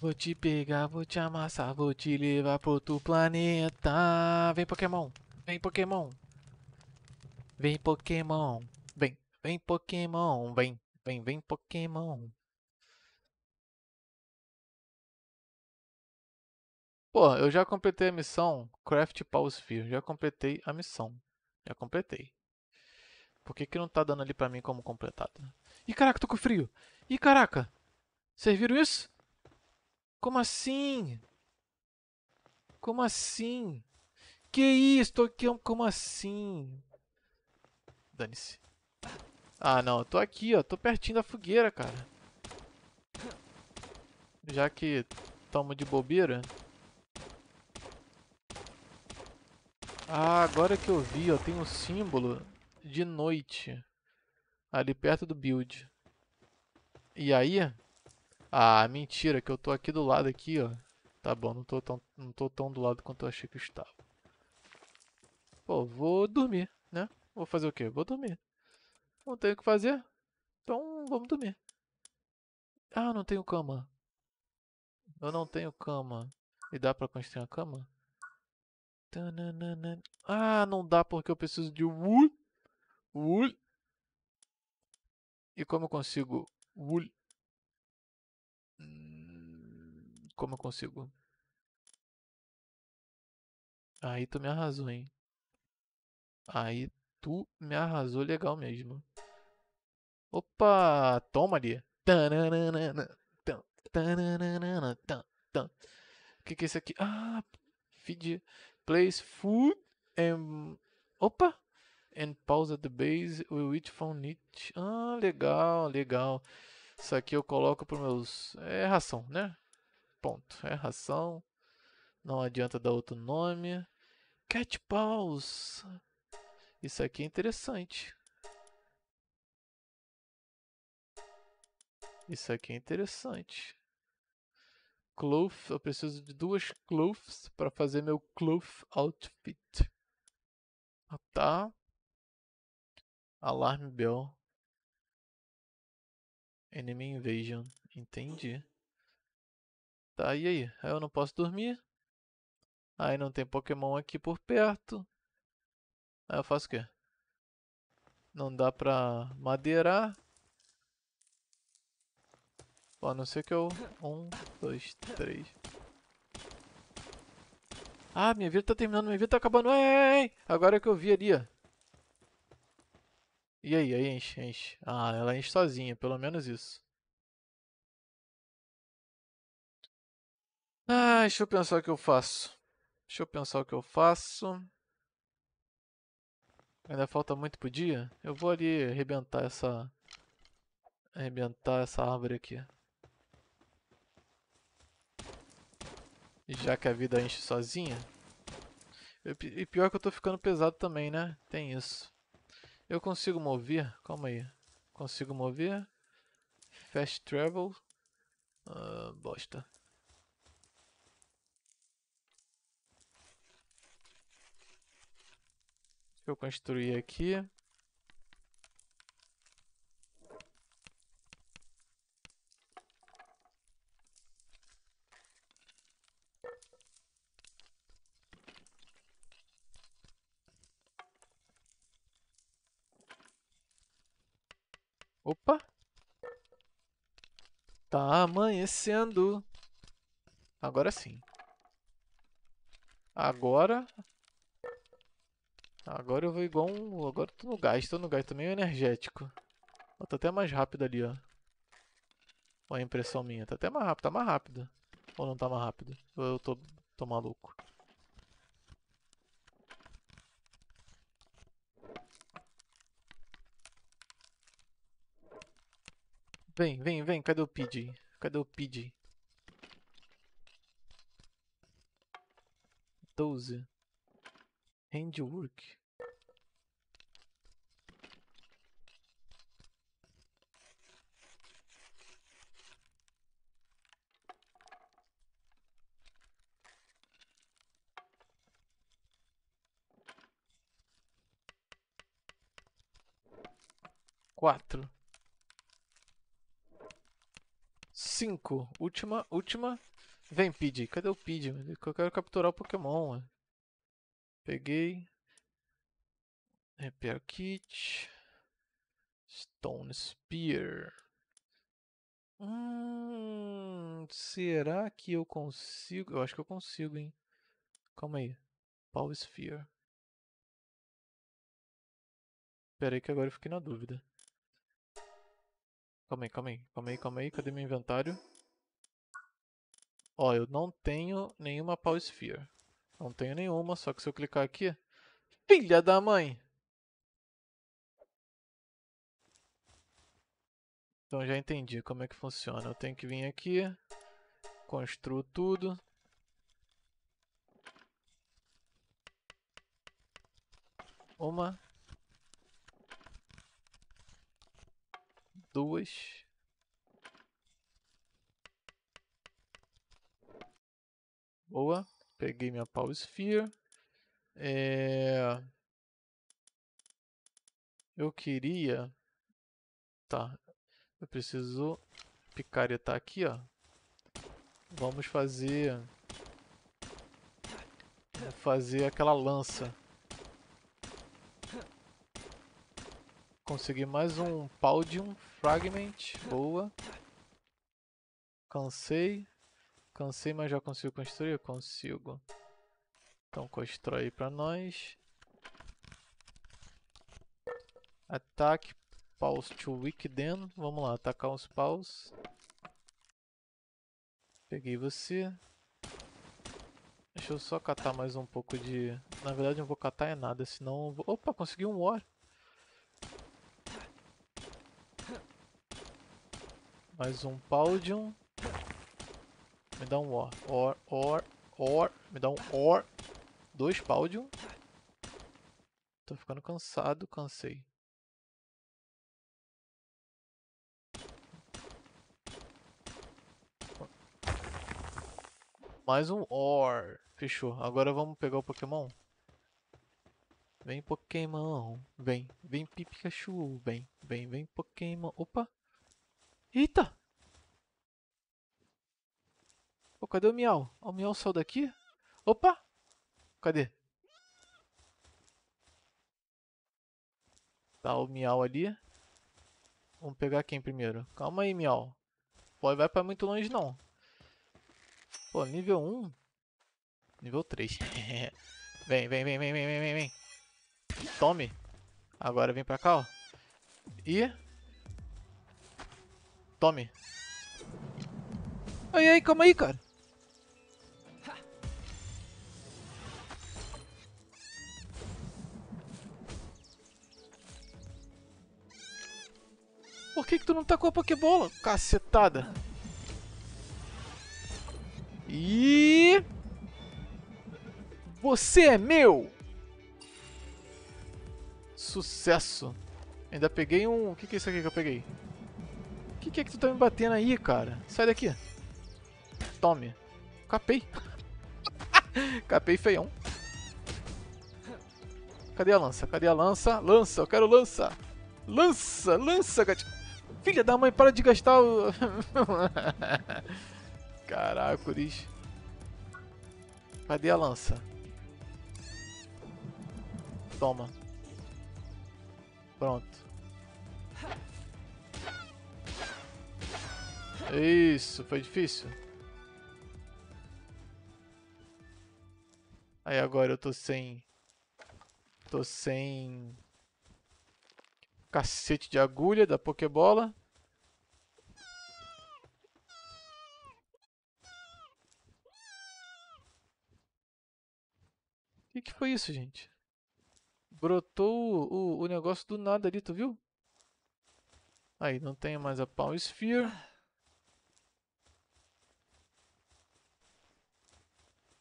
Vou te pegar, vou te amassar, vou te levar pro outro planeta. Vem Pokémon, vem Pokémon. Vem Pokémon, vem, vem Pokémon, vem, vem, vem Pokémon. Pô, eu já completei a missão Craft Paw Sphere, já completei a missão, já completei. Por que que não tá dando ali pra mim como completada? Tá? Ih, caraca, tô com frio! Ih, caraca! Vocês viram isso? Como assim? Como assim? Que isso? Aqui, como assim? Dane-se. Ah, não. Eu tô aqui, ó. Tô pertinho da fogueira, cara. Já que tamo de bobeira. Ah, agora que eu vi, ó. Tem um símbolo de noite. Ali perto do build. E aí, ah, mentira, que eu tô aqui do lado aqui, ó. Tá bom, não tô tão, não tô tão do lado quanto eu achei que eu estava. Pô, vou dormir, né? Vou fazer o quê? Vou dormir. Não tenho o que fazer, então vamos dormir. Ah, não tenho cama. Eu não tenho cama. E dá pra construir uma cama? Ah, não dá porque eu preciso de wool. Wool. E como eu consigo wool Como eu consigo? Aí tu me arrasou, hein? Aí tu me arrasou legal mesmo. Opa! Toma ali! O que, que é isso aqui? Ah! Feed. Place food and. Opa! And pause at the base. Will eat from it? Ah, legal, legal. Isso aqui eu coloco para meus. É ração, né? Ponto. É ração. Não adianta dar outro nome. Cat paws. Isso aqui é interessante. Isso aqui é interessante. Cloth, eu preciso de duas cloths para fazer meu cloth outfit. Ah, tá. Alarme bell. Enemy invasion. Entendi. Tá, e aí? Aí eu não posso dormir. Aí não tem Pokémon aqui por perto. Aí eu faço o quê? Não dá pra madeirar. Bom, a não ser que eu... Um, dois, três... Ah, minha vida tá terminando, minha vida tá acabando. Ei, ei, Agora é que eu vi ali, ó. E aí, aí enche, enche. Ah, ela enche sozinha, pelo menos isso. Ah, deixa eu pensar o que eu faço. Deixa eu pensar o que eu faço. Ainda falta muito pro dia? Eu vou ali arrebentar essa... Arrebentar essa árvore aqui. E já que a vida enche sozinha. e pior que eu tô ficando pesado também, né? Tem isso. Eu consigo mover? Calma aí. Consigo mover? Fast travel? Ah, bosta. eu construí aqui. Opa! Tá amanhecendo. Agora sim. Agora Agora eu vou igual um... Agora eu tô no gás, tô no gás, tô meio energético. Ó, tá até mais rápido ali, ó. Ó a impressão minha, tá até mais rápido, tá mais rápido. Ou não tá mais rápido? Ou eu tô, tô maluco? Vem, vem, vem, cadê o Pidgey? Cadê o Pidgey? 12 Handwork quatro, cinco, última, última, vem Pidgey, cadê o Pidgey? Eu quero capturar o Pokémon, mano. Peguei. Repair Kit. Stone Spear. Hum, será que eu consigo? Eu acho que eu consigo, hein? Calma aí. Power Sphere. espera aí que agora eu fiquei na dúvida. Calma aí, calma aí, calma aí, calma aí. Cadê meu inventário? Ó, eu não tenho nenhuma Power Sphere. Não tenho nenhuma, só que se eu clicar aqui... Filha da mãe! Então já entendi como é que funciona. Eu tenho que vir aqui, construo tudo. Uma. Duas. Boa. Peguei minha pau Sphere. É... Eu queria... Tá. Eu preciso picaretar aqui, ó. Vamos fazer... fazer aquela lança. Consegui mais um pau de um Fragment. Boa. Cansei. Cansei, mas já consigo construir? consigo. Então constrói para nós. Ataque Pause to weak then. Vamos lá, atacar uns paus. Peguei você. Deixa eu só catar mais um pouco de... Na verdade não vou catar é nada, senão... Vou... Opa, consegui um war. Mais um Paudium. Me dá um or, or, or, or, me dá um or, dois Paldium. Tô ficando cansado, cansei. Mais um or. Fechou. Agora vamos pegar o Pokémon. Vem Pokémon, vem, vem Pikachu, vem, vem, vem Pokémon. Opa! Eita! cadê o Miau? O Miau saiu daqui? Opa! Cadê? Tá o Miau ali. Vamos pegar quem primeiro? Calma aí, Miau. Pô, vai pra muito longe não. Pô, nível 1? Nível 3. vem, vem, vem, vem, vem, vem, vem. Tome. Agora vem pra cá, ó. E... Tome. Ai, ai, calma aí, cara. Por que, que tu não tacou tá a Pokébola? Cacetada. E... Você é meu! Sucesso. Ainda peguei um... O que, que é isso aqui que eu peguei? O que, que é que tu tá me batendo aí, cara? Sai daqui. Tome. Capei. Capei feião. Cadê a lança? Cadê a lança? Lança, eu quero lança. Lança, lança, gatinho. Filha da mãe, para de gastar o. Caraca, Cadê a lança? Toma. Pronto. Isso, foi difícil. Aí agora eu tô sem... Tô sem cacete de agulha da Pokébola. O que, que foi isso, gente? Brotou o, o negócio do nada ali, tu viu? Aí, não tem mais a Palm Sphere.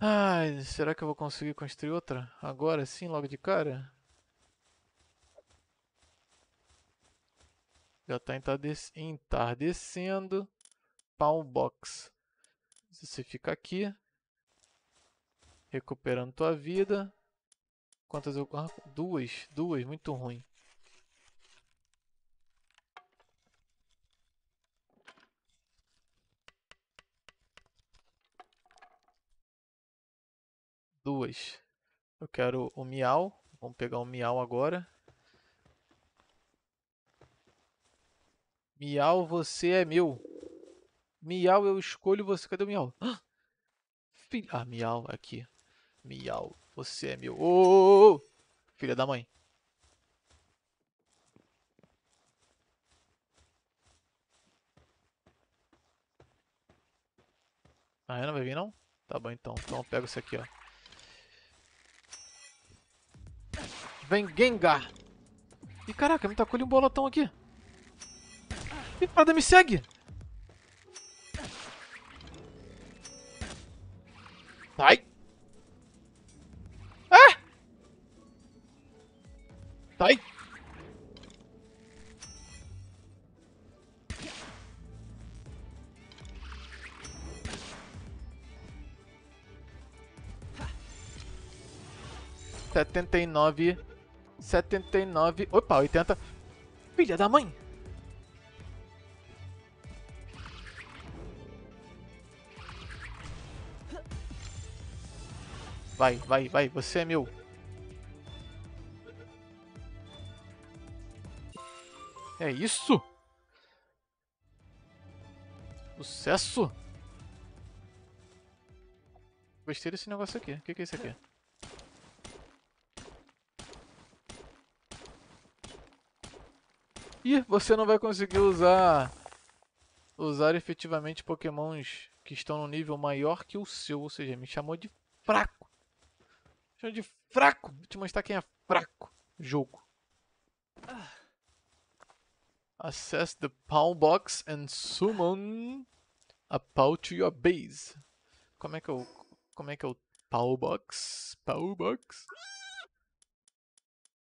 Ai, será que eu vou conseguir construir outra? Agora sim, logo de cara? Já está entardecendo. Pau box. Você fica aqui. Recuperando tua vida. Quantas eu... Ah, duas. Duas, muito ruim. Duas. Eu quero o miau. Vamos pegar o miau agora. Miau, você é meu. Miau, eu escolho você. Cadê o Miau? Ah, filha... ah Miau, aqui. Miau, você é meu. Ô, oh, oh, oh. filha da mãe. Ah, não vai vir não? Tá bom então. Então eu pego isso aqui, ó. Vem Gengar! Ih, caraca, me tacou ali um bolotão aqui. Que parada me segue? Sai! Ah! Sai! Setenta e nove, setenta e nove, opa, oitenta, filha da mãe! Vai, vai, vai. Você é meu. É isso? Sucesso? Gostei desse negócio aqui. O que, que é isso aqui? Ih, você não vai conseguir usar... Usar efetivamente pokémons que estão no nível maior que o seu. Ou seja, me chamou de fraco. Chama de fraco. Vou te mostrar quem é fraco. Jogo. Access the power box and summon a power to your base. Como é que eu... Como é que eu... É Pawn box? power box?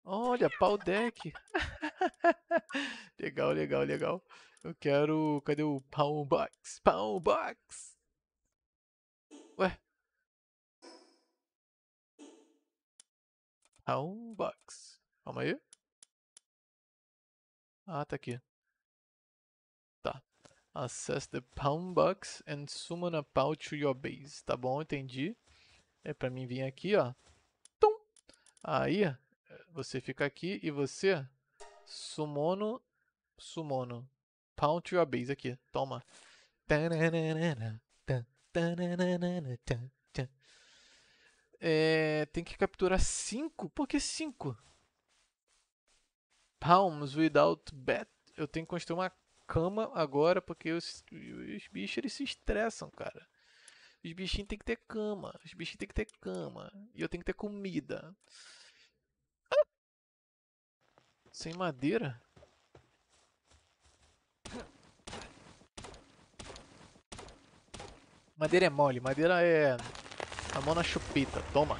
Olha, pau deck. legal, legal, legal. Eu quero... Cadê o power box? Power box! box. Calma aí. Ah, tá aqui. Tá. Access the pound box and summon a pau to your base. Tá bom, entendi. É pra mim vir aqui, ó. Tum. Aí, eh, você fica aqui e você sumono, sumono. Pound to your base aqui. Toma. Tananana, tan, tananana, tan é, tem que capturar 5? Por que 5? Palms without bat. Eu tenho que construir uma cama agora porque os, os bichos eles se estressam, cara. Os bichinhos tem que ter cama. Os bichinhos tem que ter cama. E eu tenho que ter comida. Sem madeira? Madeira é mole, madeira é a mão na chupita, toma.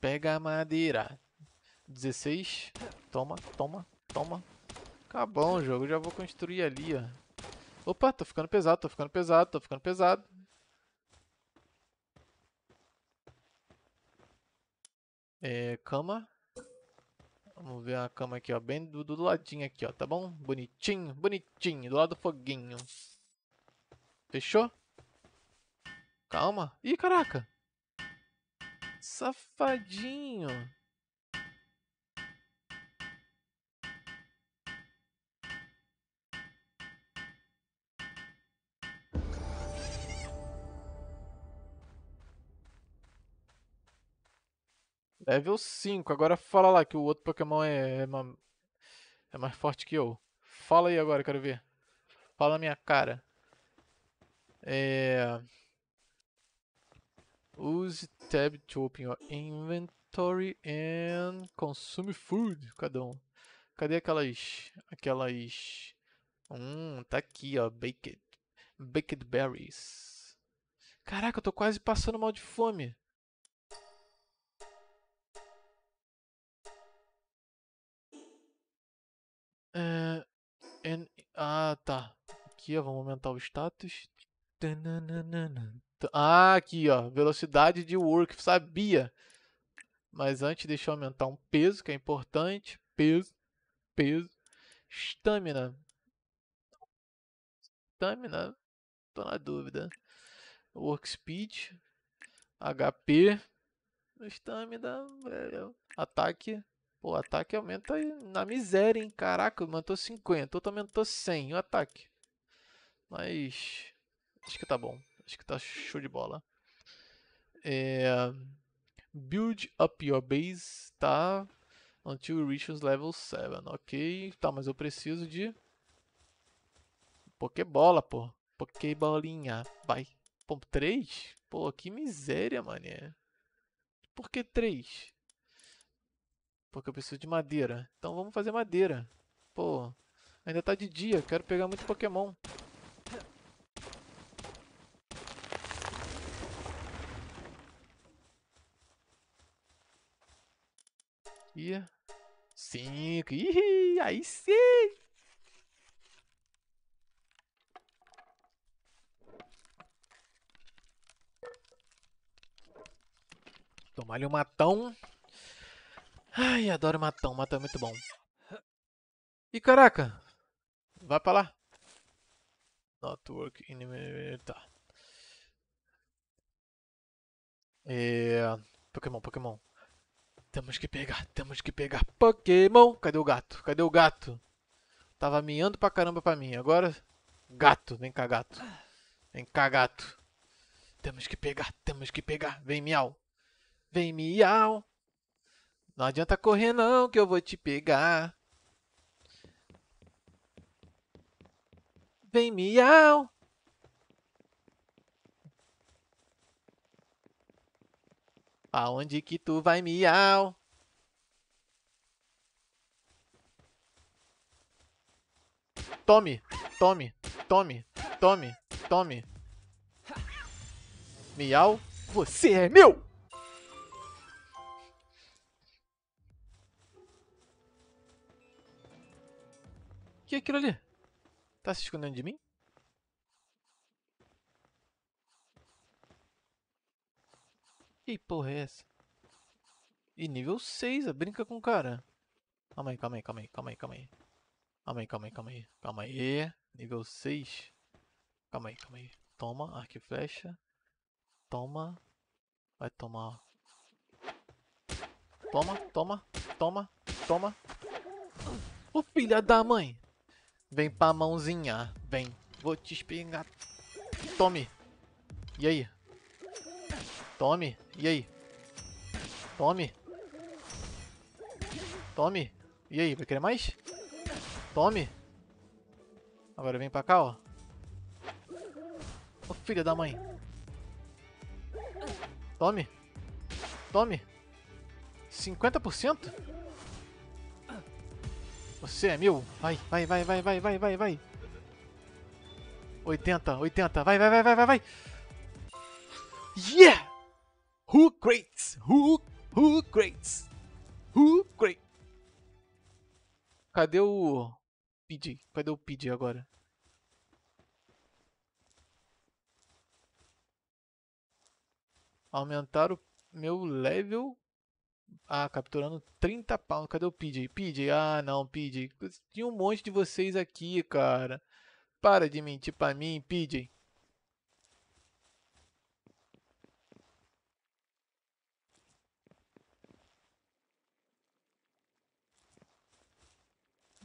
Pega a madeira. 16. Toma, toma, toma. Acabou o jogo, já vou construir ali, ó. Opa, tô ficando pesado, tô ficando pesado, tô ficando pesado. É, cama. Vamos ver a cama aqui, ó. Bem do, do ladinho aqui, ó. Tá bom? Bonitinho, bonitinho. Do lado do foguinho. Fechou? Calma. Ih, caraca. Safadinho. Level 5. Agora fala lá que o outro Pokémon é, é, é mais forte que eu. Fala aí agora, quero ver. Fala na minha cara. É... Use tab to open your inventory and consume food. Cadê um. Cadê aquelas. Aquelas. Hum, tá aqui, ó. Baked. Baked berries. Caraca, eu tô quase passando mal de fome. É, ah, tá. Aqui, ó, vamos aumentar o status. Tananana. Então, ah, aqui, ó. Velocidade de work. Sabia. Mas antes, deixa eu aumentar um peso, que é importante. Peso, peso. Estamina. Estamina. Tô na dúvida. Work speed. HP. Estamina, Ataque. Pô, ataque aumenta na miséria, hein? Caraca, aumentou 50. Outro aumentou 100. O ataque. Mas. Acho que tá bom. Acho que tá show de bola. É, build up your base tá until you reaches level 7. Ok, tá, mas eu preciso de Pokébola, pô. Pokébolinha. Vai. Ponto 3? Pô, que miséria, mané. Por que 3? Porque eu preciso de madeira. Então vamos fazer madeira. Pô, ainda tá de dia. Quero pegar muito Pokémon. E. Cinco. Ih, aí sim! Tomar-lhe um matão. Ai, adoro matão. Matão é muito bom. Ih, caraca. Vai pra lá. Not work in... Tá. É... Pokémon, Pokémon. Temos que pegar, temos que pegar Pokémon. Cadê o gato? Cadê o gato? Tava miando pra caramba pra mim. Agora, gato. Vem cá, gato. Vem cá, gato. Temos que pegar, temos que pegar. Vem, miau. Vem, miau. Não adianta correr não, que eu vou te pegar. Vem, miau. Aonde que tu vai, miau? Tome, tome, tome, tome, tome. Miau, você é meu! O que é aquilo ali? Tá se escondendo de mim? Que porra é essa? E nível 6, é brinca com o cara. Calma aí, calma aí, calma aí, calma aí, calma aí. Calma aí, calma aí, calma aí. Calma aí. Nível 6. Calma aí, calma aí. Toma, arco e flecha. Toma. Vai tomar. Toma, toma, toma, toma. O filho da mãe. Vem pra mãozinha. Vem. Vou te espingar. Tome. E aí? Tome. E aí? Tome. Tome. E aí, vai querer mais? Tome. Agora vem pra cá, ó. Ô, filha da mãe. Tome. Tome. 50%? Você é mil? Vai, vai, vai, vai, vai, vai, vai, vai. 80, 80. Vai, vai, vai, vai, vai, vai. Yeah! Who Crates? Who, who Crates? Who Crates? Cadê o... PG? Cadê o PG agora? Aumentar o meu level ah, capturando 30 pounds. Cadê o PJ? PJ, ah não, PJ. Tinha um monte de vocês aqui, cara. Para de mentir pra mim, PJ.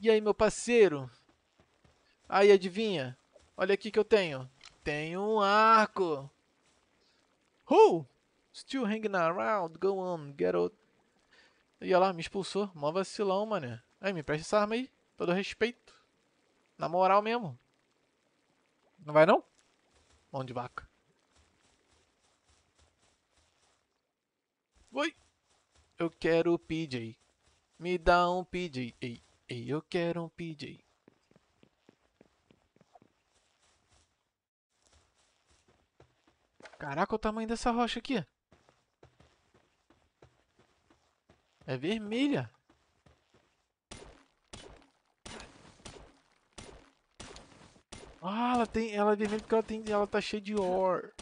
E aí, meu parceiro? Aí, adivinha? Olha aqui que eu tenho. Tenho um arco. Who? Still hanging around. Go on, get out. E olha lá, me expulsou. Mó vacilão, mané. Aí, me presta essa arma aí. Todo respeito. Na moral mesmo. Não vai não? Mão de vaca. Oi. Eu quero o PJ. Me dá um PJ. Ei. E eu quero um PJ. Caraca, o tamanho dessa rocha aqui. É vermelha. Ah, ela tem. Ela é vermelha porque ela tem. Ela tá cheia de or.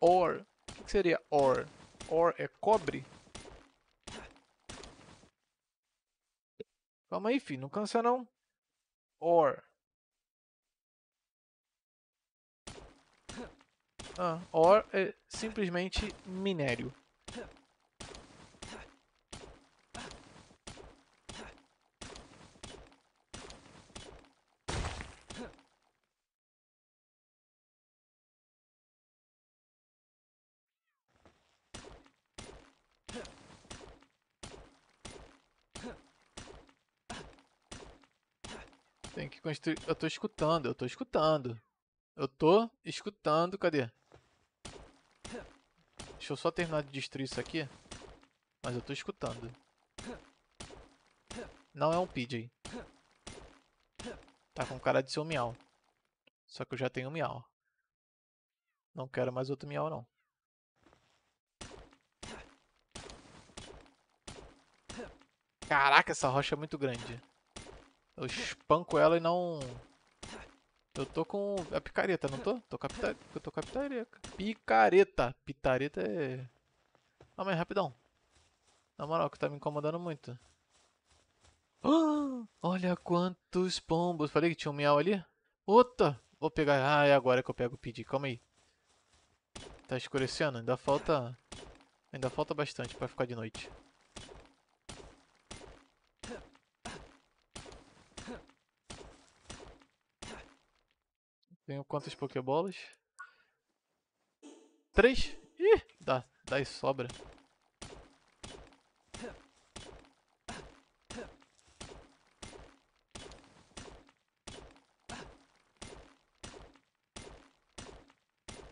Or. O que, seria or? Or é cobre? Calma aí, filho. Não cansa, não. Or. Ah, or é simplesmente minério. construir. Eu tô escutando, eu tô escutando. Eu tô escutando. Cadê? Deixa eu só terminar de destruir isso aqui. Mas eu tô escutando. Não é um PJ. Tá com cara de ser um miau. Só que eu já tenho um miau. Não quero mais outro miau, não. Caraca, essa rocha é muito grande. Eu espanco ela e não... Eu tô com a picareta, não tô? Tô com a picareta. Eu tô com a picareta. Picareta. Picareta é... Calma aí, rapidão. Na moral, que tá me incomodando muito. Oh, olha quantos pombos. Falei que tinha um miau ali. Outra. Vou pegar. Ah, é agora que eu pego o pedi. Calma aí. Tá escurecendo? Ainda falta... Ainda falta bastante pra ficar de noite. Tenho quantas Pokébolas? Três? Ih, dá, dá e sobra.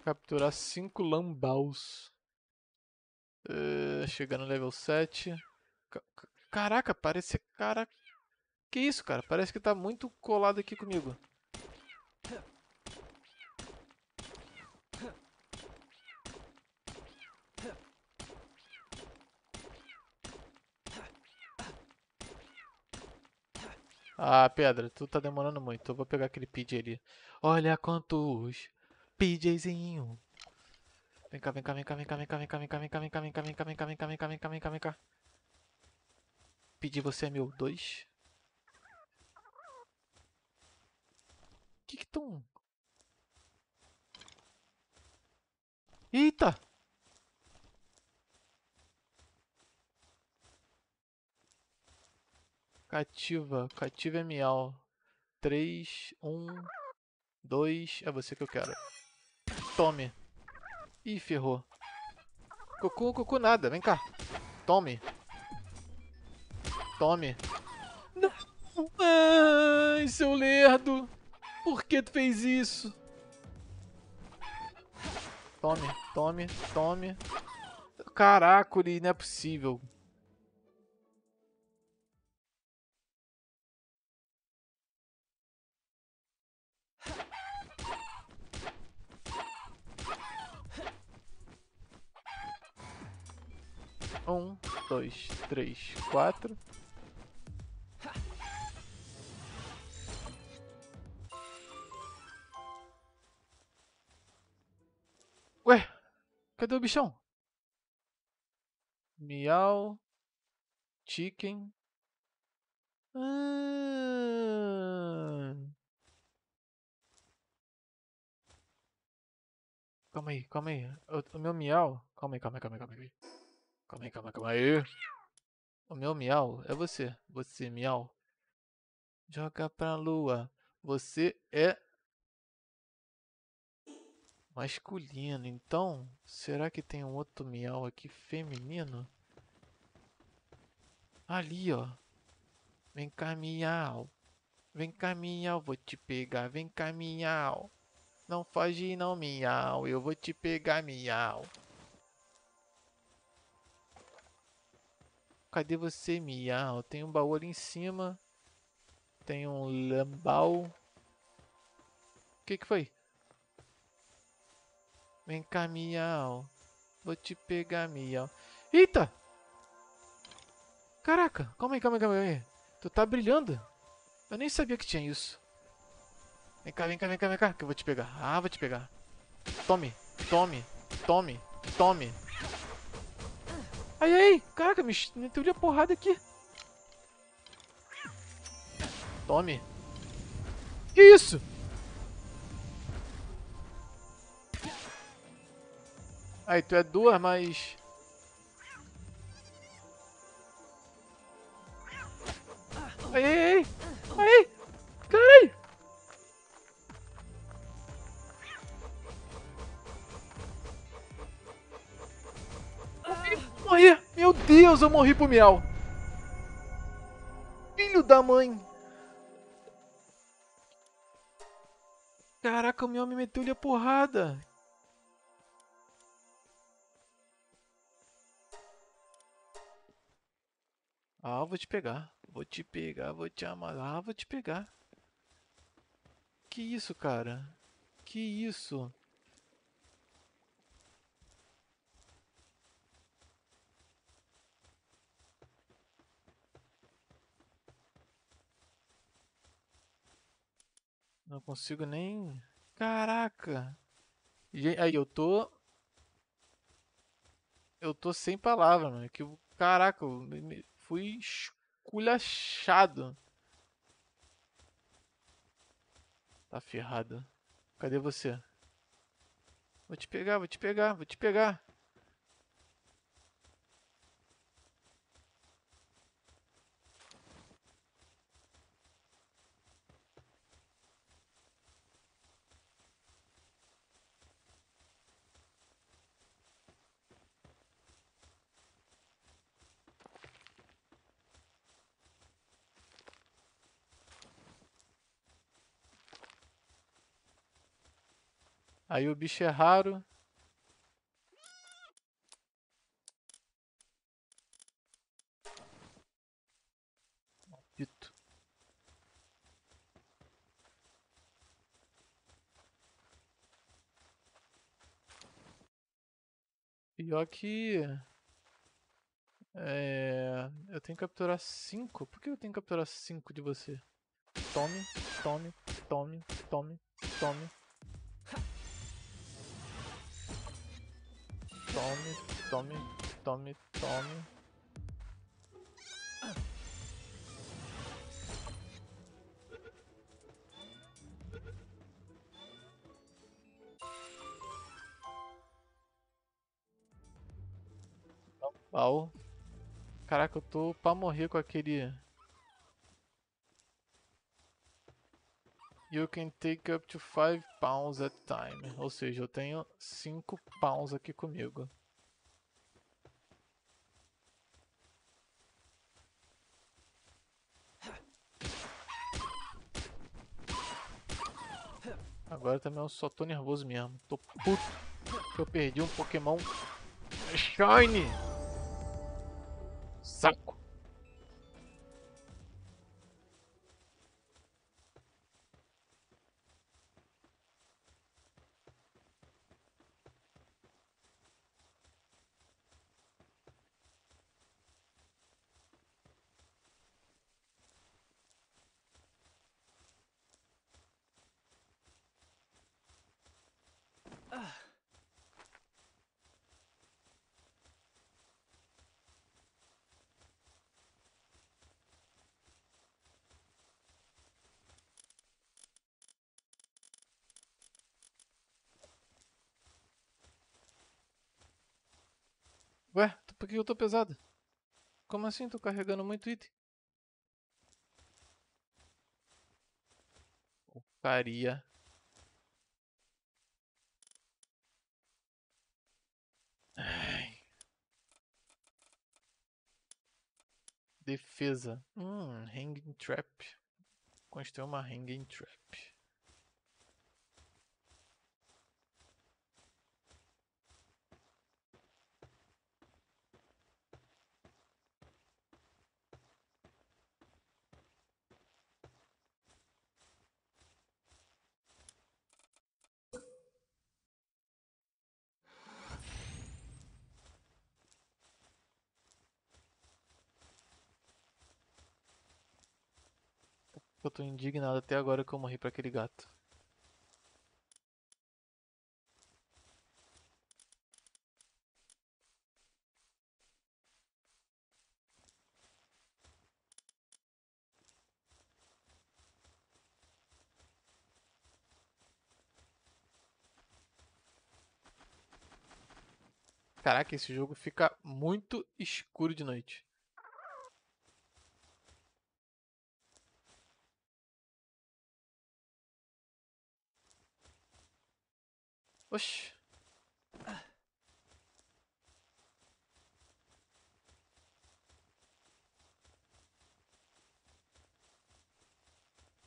Capturar cinco lambaus. Uh, eh, no level 7. Caraca, parece. Cara. Que isso, cara? Parece que tá muito colado aqui comigo. Ah, Pedra, tu tá demorando muito. Eu vou pegar aquele PJ ali. Olha quantos PJzinho. Vem cá, vem cá, vem cá, vem cá, vem cá, vem cá, vem cá, vem cá, vem cá, vem cá, vem cá, vem cá, vem cá, vem cá, vem cá, vem cá, vem cá. Pedir você é meu dois. Que que tão... Eita! Cativa. Cativa é miau. 3, 1, 2. É você que eu quero. Tome. Ih, ferrou. Cocô, cocô, nada. Vem cá. Tome. Tome. Não. Ai, seu lerdo. Por que tu fez isso? Tome, tome, tome. Caraca, não é possível. Um, dois, três, quatro. Ué, cadê o bichão? Miau. Chicken. Ah. Calma aí, calma aí. O meu miau. Calma aí, calma aí, calma aí, calma aí. Calma aí, calma aí, calma aí. O meu miau é você. Você, miau. Joga pra lua. Você é masculino. Então, será que tem um outro miau aqui feminino? Ali, ó. Vem cá, miau. Vem cá, miau, vou te pegar. Vem cá, miau. Não foge não, miau. Eu vou te pegar, miau. Cadê você, Miau? Ah, Tem um baú ali em cima. Tem um lambau. O que que foi? Vem cá, Miau. Vou te pegar, Miau. Eita! Caraca, calma aí, calma aí, calma aí. Tu tá brilhando? Eu nem sabia que tinha isso. Vem cá, vem cá, vem cá, vem cá, que eu vou te pegar. Ah, vou te pegar. Tome, tome, tome, tome. Ai, ai, caraca, me meteu dia porrada aqui. Tome. Que isso? Aí, tu é duas, mas... Ai, ai, ai. Ai, caralho. morrer! Meu Deus, eu morri pro Miau! Filho da mãe! Caraca, o Miau me meteu-lhe a porrada! Ah, vou te pegar. Vou te pegar, vou te amar. Ah, vou te pegar. Que isso, cara? Que isso? Não consigo nem. Caraca! Aí, eu tô. Eu tô sem palavra, mano. Que, caraca, eu fui esculachado. Tá ferrado. Cadê você? Vou te pegar, vou te pegar, vou te pegar. Aí o bicho é raro. Maldito. Pior que... É... Eu tenho que capturar 5? Por que eu tenho que capturar 5 de você? Tome, tome, tome, tome, tome, Tome, tome, tome, tome. Baú. Caraca, eu tô pra morrer com aquele You can take up to 5 pounds at time. Ou seja, eu tenho 5 pounds aqui comigo. Agora também eu só tô nervoso mesmo. Tô puto que eu perdi um Pokémon Shine. Saco. eu tô pesada. Como assim? Tô carregando muito item. Ocaria. Ai. Defesa. Hum, hanging trap. Construir uma hanging trap. Eu tô indignado até agora que eu morri pra aquele gato. Caraca, esse jogo fica muito escuro de noite. Oxi. Ah.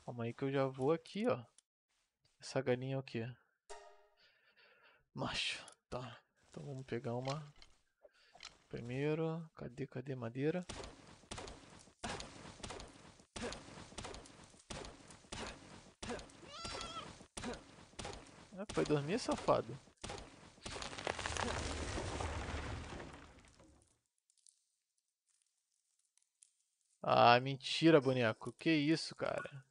Calma aí que eu já vou aqui, ó. Essa galinha é o quê? Macho. Tá. Então vamos pegar uma. Primeiro. Cadê, cadê madeira? vai dormir, safado? Ah, mentira, boneco. Que isso, cara?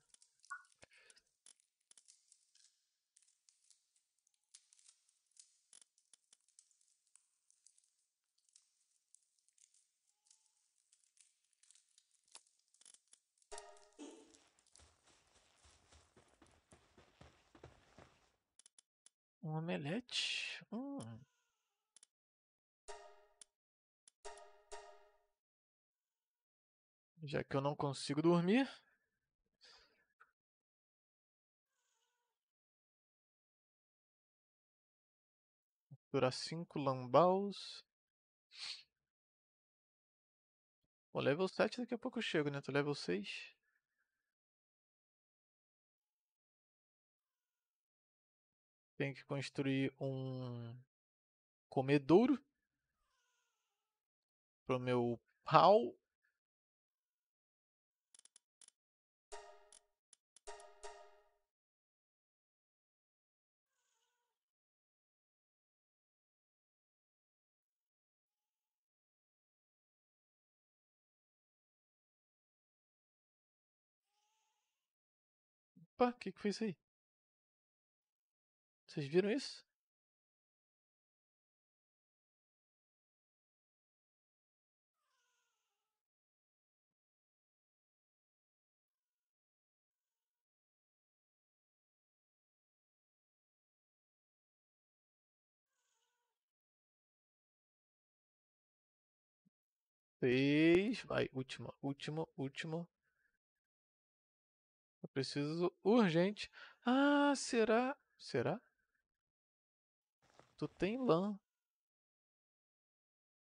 omelete. Hum. Já que eu não consigo dormir. Durar cinco lambaus. Bom, level 7 daqui a pouco eu chego, né? Tô level 6. Tem que construir um comedouro pro meu pau. Opa, o que, que foi isso aí? Vocês viram isso? Três, vai, última, última, última. Eu preciso urgente. Ah, será? Será? Tu tem lã.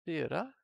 Será?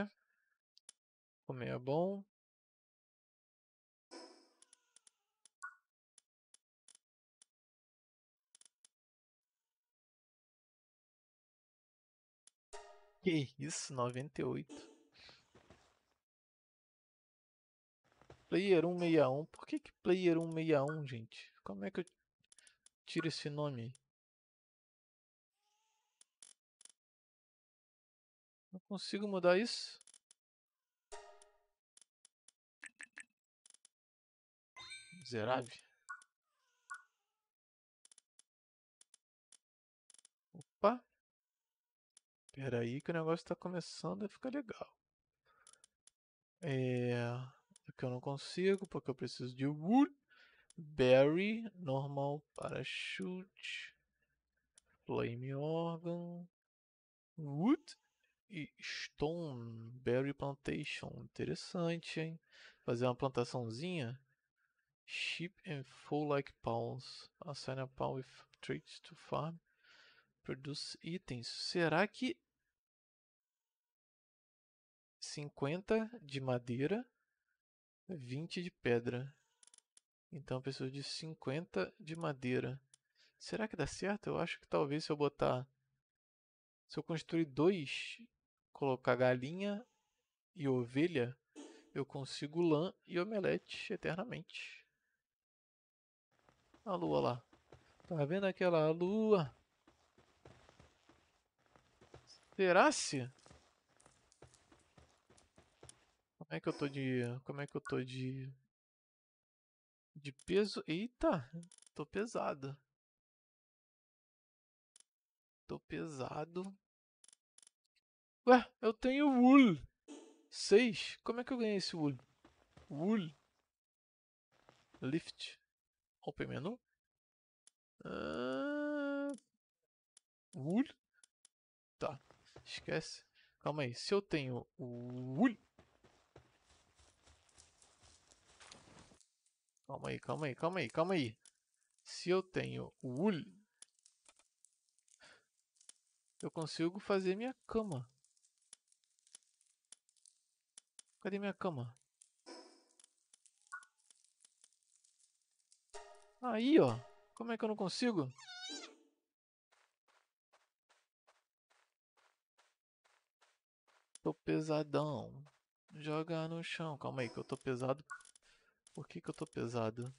aqui. Comer é bom. Que isso, 98. Player 161. Por que que Player 161, gente? Como é que eu tiro esse nome? Não consigo mudar isso? Miserável. Opa. Pera aí que o negócio está começando a ficar legal. É... Aqui eu não consigo porque eu preciso de wood. Berry, normal, parachute. Flame organ. Wood. Stoneberry Plantation. Interessante, hein? Fazer uma plantaçãozinha. Sheep and foal like pounds. Assign a pound with traits to farm. produce itens. Será que 50 de madeira, 20 de pedra. Então eu preciso de 50 de madeira. Será que dá certo? Eu acho que talvez se eu botar. Se eu construir dois colocar galinha e ovelha, eu consigo lã e omelete eternamente. A lua lá. Tá vendo aquela lua? Será-se? Como é que eu tô de... Como é que eu tô de... De peso? Eita! Tô pesado. Tô pesado. Ué, eu tenho wool. 6? Como é que eu ganhei esse wool? Wool. Lift. Open menu. Uh... Wool. Tá, esquece. Calma aí, se eu tenho wool... Calma aí, calma aí, calma aí, calma aí. Se eu tenho wool... Eu consigo fazer minha cama. Cadê minha cama? Aí, ó. Como é que eu não consigo? Tô pesadão. Joga no chão. Calma aí que eu tô pesado. Por que que eu tô pesado?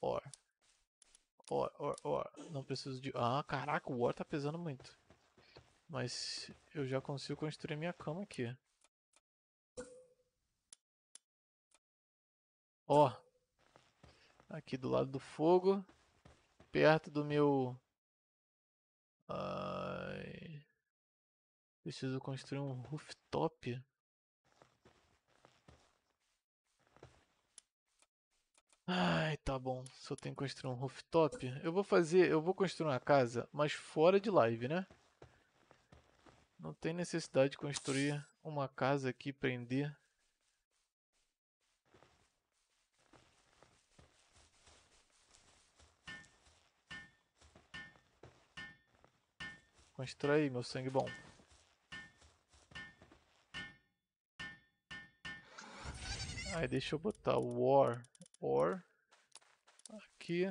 Or. Or, or, or. Não preciso de... Ah, caraca, o Or tá pesando muito. Mas eu já consigo construir minha cama aqui. Ó. Aqui do lado do fogo. Perto do meu... Ai... Preciso construir um rooftop. Ai, tá bom. Se eu tenho que construir um rooftop, eu vou fazer, eu vou construir uma casa, mas fora de live, né? Não tem necessidade de construir uma casa aqui prender. Constrói meu sangue bom. Aí deixa eu botar war war aqui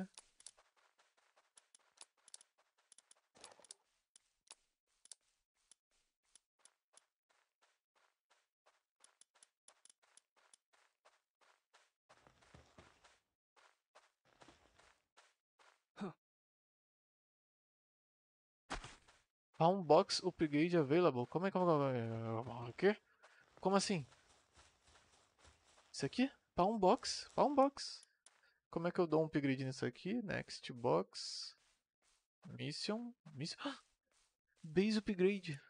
box upgrade available. Como é que. É é, é, o quê? Como assim? Isso aqui? Soundbox? box? Como é que eu dou um upgrade nisso aqui? Next box. Mission. Mission. Ah! Base upgrade.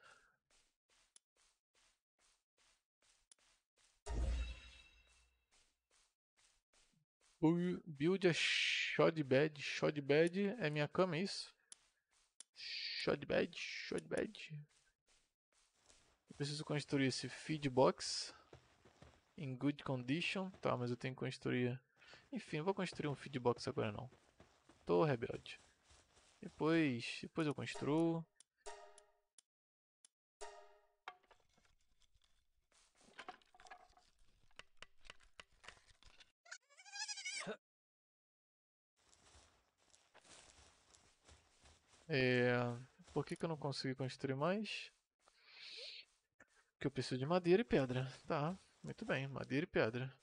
Build a shod bed. shod bed é minha cama, é isso? shot bad. Eu preciso construir esse feed box in good condition. Tá, mas eu tenho que construir... Enfim, vou construir um feed box agora não. Tô rebelde. Depois, depois eu construo. É... Por que, que eu não consegui construir mais? Porque eu preciso de madeira e pedra. Tá, muito bem. Madeira e pedra.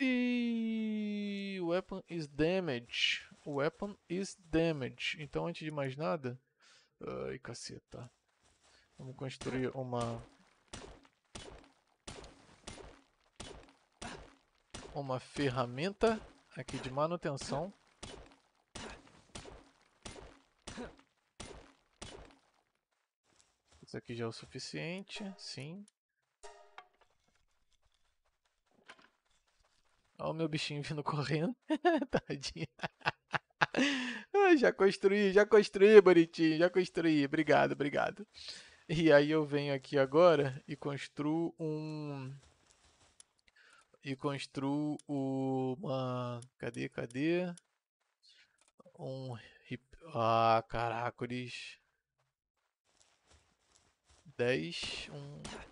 E... Weapon is damage. Weapon is damage. Então, antes de mais nada... Ai, caceta. Vamos construir uma... Uma ferramenta aqui de manutenção. Isso aqui já é o suficiente, sim. Olha o meu bichinho vindo correndo. Tadinho. já construí, já construí, bonitinho, já construí. Obrigado, obrigado. E aí eu venho aqui agora e construo um... E construo uma... Cadê, cadê? Um... Ah, caracoles. 10, 1, tá.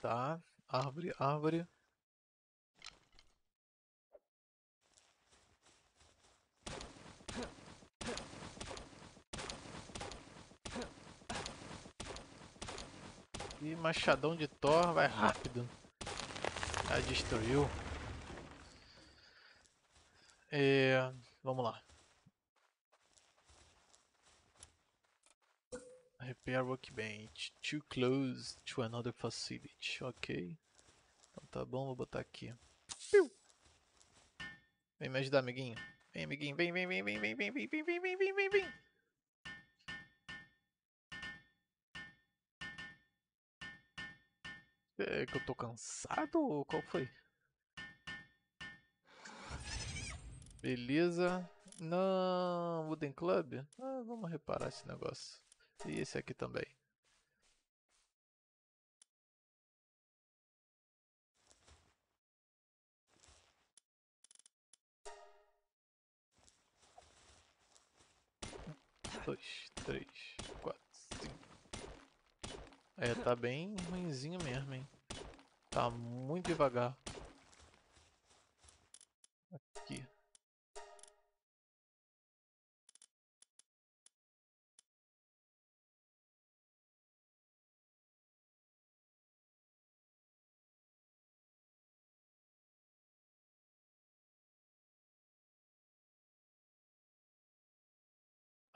Tá, árvore, árvore. E machadão de Thor vai rápido. Já destruiu. e é, vamos lá. Repair Workbench. Too close to another facility. Ok. Então tá bom, vou botar aqui. Piu. Vem me ajudar, amiguinho. Vem, amiguinho. Vem, vem, vem, vem, vem, vem, vem, vem, vem, vem, vem, vem, vem. É que eu tô cansado? Qual foi? Beleza. Não, Wooden Club? Ah, vamos reparar esse negócio. E esse aqui também. dois, três, quatro, cinco. É, tá bem ruimzinho mesmo, hein? Tá muito devagar.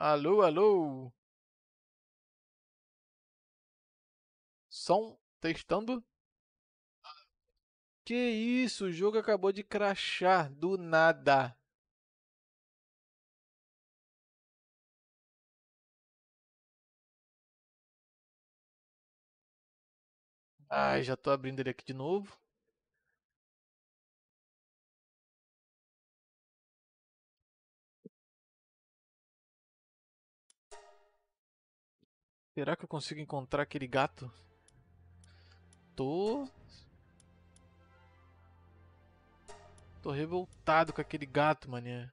Alô, alô. Som testando. Tá que isso, o jogo acabou de crachar do nada. Ai, já tô abrindo ele aqui de novo. Será que eu consigo encontrar aquele gato? Tô... Tô revoltado com aquele gato, mané.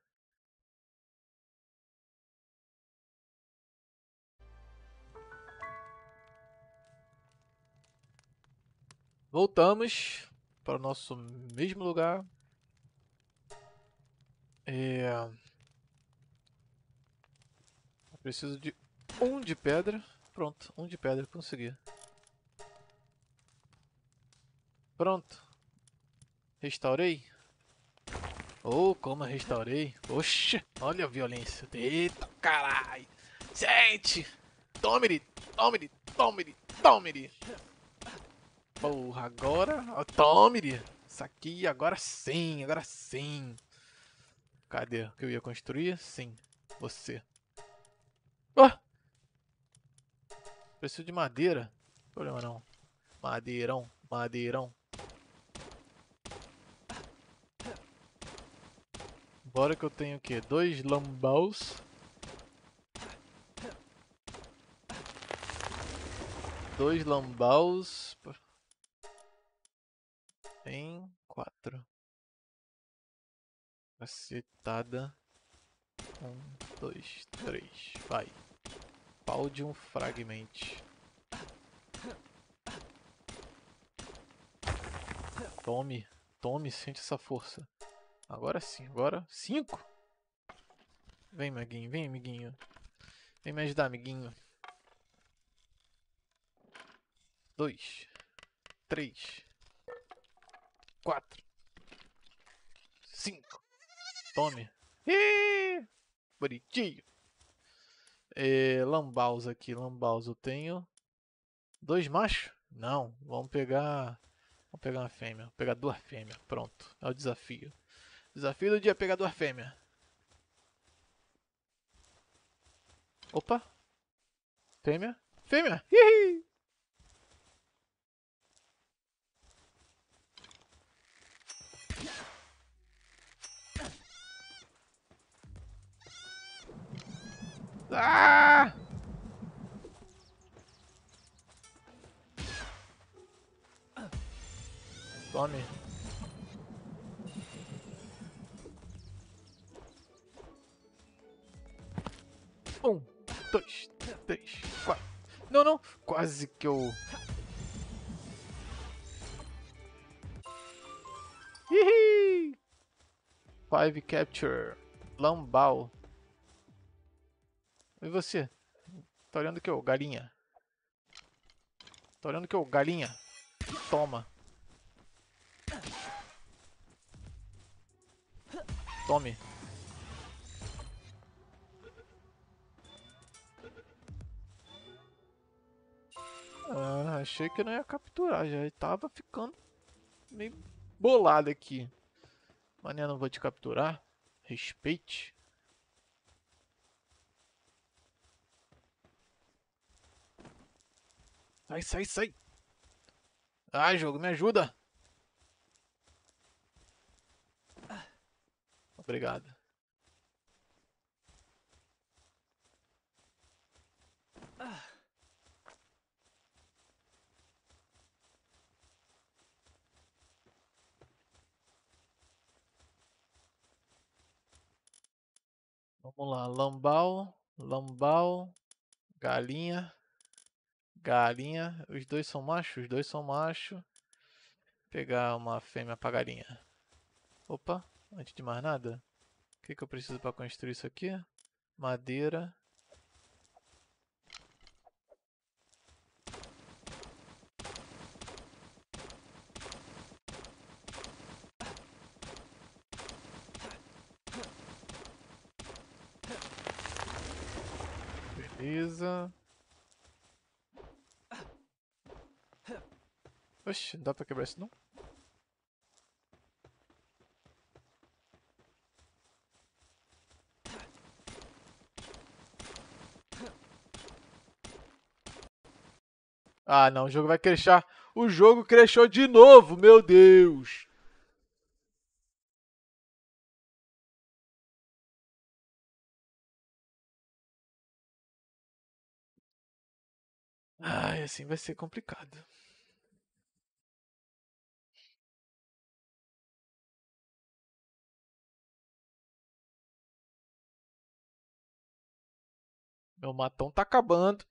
Voltamos para o nosso mesmo lugar. É... preciso de um de pedra. Pronto, um de pedra, consegui. Pronto. Restaurei. Oh, como eu restaurei. Oxe, olha a violência. Eita, caralho. Gente! Tome-lhe, tome-lhe, tome-lhe, tome-lhe. Porra, agora... Tome-lhe. Isso aqui, agora sim, agora sim. Cadê o que eu ia construir? Sim, você. Preciso de madeira. Não problema não. Madeirão, madeirão. Bora que eu tenho o quê? Dois lambaus. Dois lambaus. Tem quatro. Cacetada. Um, dois, três, vai. Pau de um Fragment. Tome, tome, sente essa força. Agora sim, agora cinco. Vem, maguinho, vem, amiguinho. Vem me ajudar, amiguinho. Dois, três, quatro, cinco. Tome. Ih, bonitinho. É, eh, Lambaus aqui, Lambaus. Eu tenho dois machos? Não, vamos pegar... vamos pegar uma fêmea, vou pegar duas fêmeas, pronto, é o desafio. Desafio do dia, pegar duas fêmeas. Opa! Fêmea? Fêmea! Hihi! Ah! Tome. Um, dois, três, quatro. Não, não. Quase que eu... Hihi! Five capture. Lambal. E você? Tá olhando o que, ô galinha? Tá olhando o que, ô galinha? Toma. Tome. Ah, achei que não ia capturar, já tava ficando meio bolado aqui. Mané, não vou te capturar. Respeite. Sai, sai, sai. Ai, jogo, me ajuda. Obrigado. Vamos lá, lambal, lambal, galinha. Galinha. Os dois são machos? Os dois são macho. Vou pegar uma fêmea pra galinha. Opa, antes de mais nada. O que, que eu preciso pra construir isso aqui? Madeira. Beleza. Oxe, não dá pra quebrar isso não? Ah, não. O jogo vai crechar. O jogo crechou de novo, meu Deus. Ai, assim vai ser complicado. Meu matão tá acabando.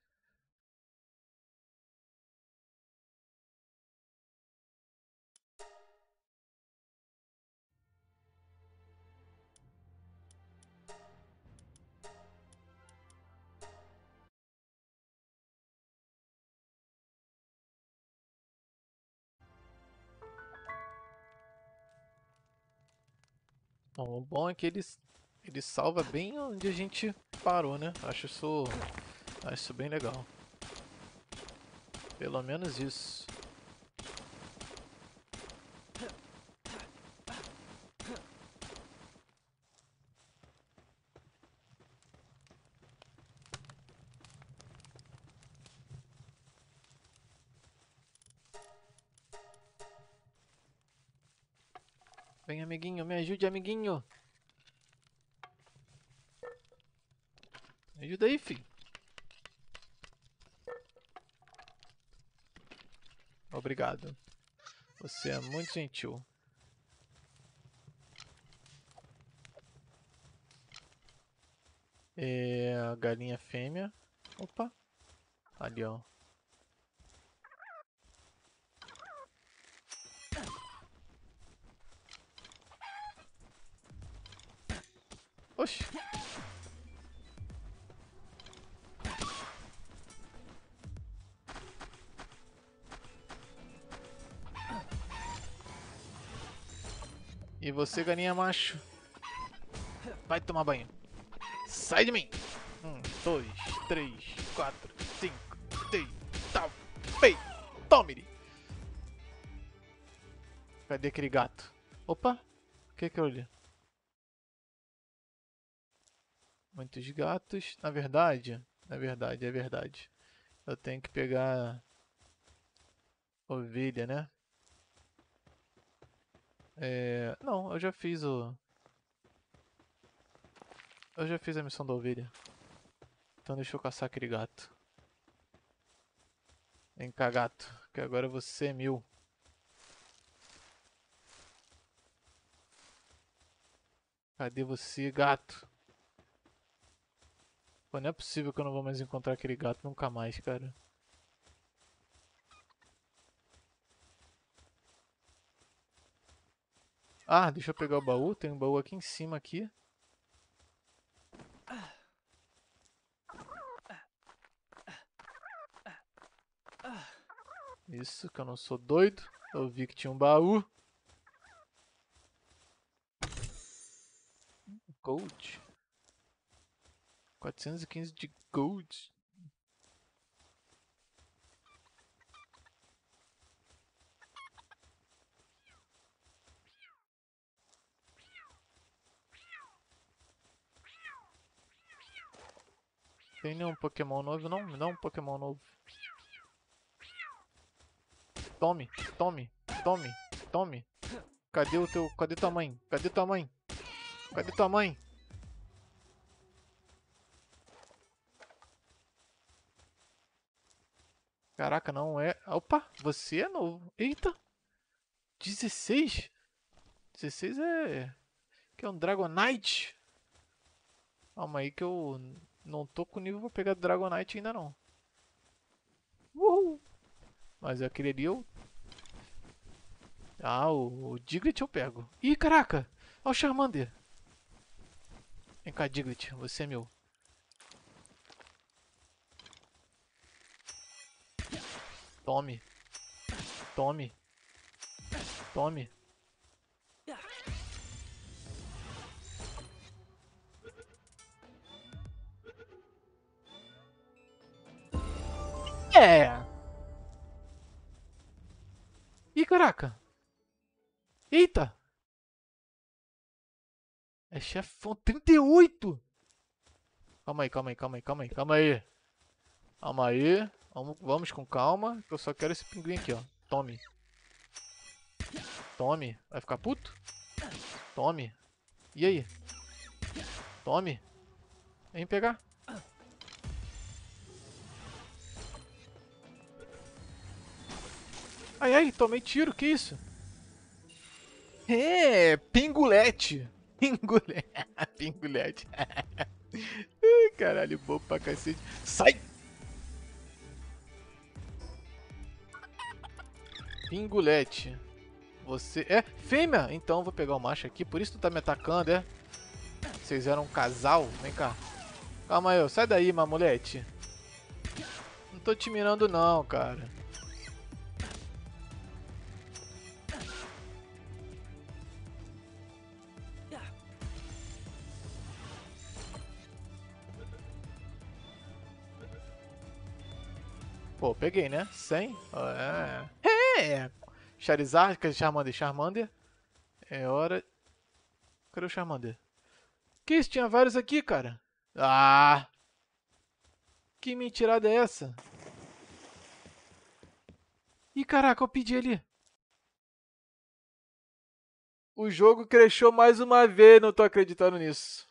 Bom, o bom é que eles ele salva bem onde a gente parou, né? Acho isso, acho isso bem legal. Pelo menos isso. Vem, amiguinho, me ajude, amiguinho. vídeo aí, filho. Obrigado. Você é muito gentil. É a galinha fêmea. Opa. Ali, ó. Oxi. E você, galinha macho. Vai tomar banho. Sai de mim! Um, dois, três, quatro, cinco, seis, tal, pei, tome-lhe! Cadê aquele gato? Opa! O que é que eu olhei? Muitos gatos. Na verdade, na verdade, é verdade. Eu tenho que pegar ovelha, né? É... Não, eu já fiz o... Eu já fiz a missão da ovelha. Então deixa eu caçar aquele gato. Vem cá, gato, que agora você é mil. Cadê você, gato? Pô, não é possível que eu não vou mais encontrar aquele gato nunca mais, cara. Ah, deixa eu pegar o baú. Tem um baú aqui em cima aqui. Isso, que eu não sou doido. Eu vi que tinha um baú. Gold. 415 de gold. Tem nenhum Pokémon novo? Não, me dá um Pokémon novo. Tome, tome, tome, tome. Cadê o teu... Cadê tua mãe? Cadê tua mãe? Cadê tua mãe? Caraca, não é... Opa, você é novo. Eita. 16? 16 é... Que é um Dragonite? Calma aí que eu... Não tô com nível pra pegar Dragonite ainda não. Uhul! Mas é aquele ali eu... Ah, o, o Diglett eu pego. Ih, caraca! Olha o Charmander! Vem cá, Diglett, você é meu. Tome. Tome. Tome. Ih, é. caraca! Eita! É chefão 38! Calma aí, calma aí, calma aí, calma aí, calma aí. Calma aí. Vamos, vamos com calma. Eu só quero esse pinguim aqui, ó. Tome. Tome. Vai ficar puto? Tome. E aí? Tome. Vem pegar. Ai, ai, tomei tiro, que isso? É, pingulete. Pingulete. pingulete. Caralho, bom pra cacete. Sai! Pingulete. Você é fêmea? Então vou pegar o macho aqui. Por isso tu tá me atacando, é? Vocês eram um casal? Vem cá. Calma aí, sai daí, mamulete. Não tô te mirando não, cara. Pô, peguei, né? 100? É é. é. é. Charizard, é Charmander, Charmander. É hora... Cadê o Charmander? Que isso? Tinha vários aqui, cara. Ah! Que mentirada é essa? Ih, caraca, eu pedi ali. O jogo cresceu mais uma vez, não tô acreditando nisso.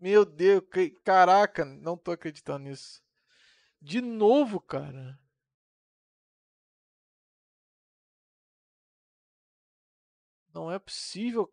Meu Deus, que caraca, não tô acreditando nisso. De novo, cara. Não é possível,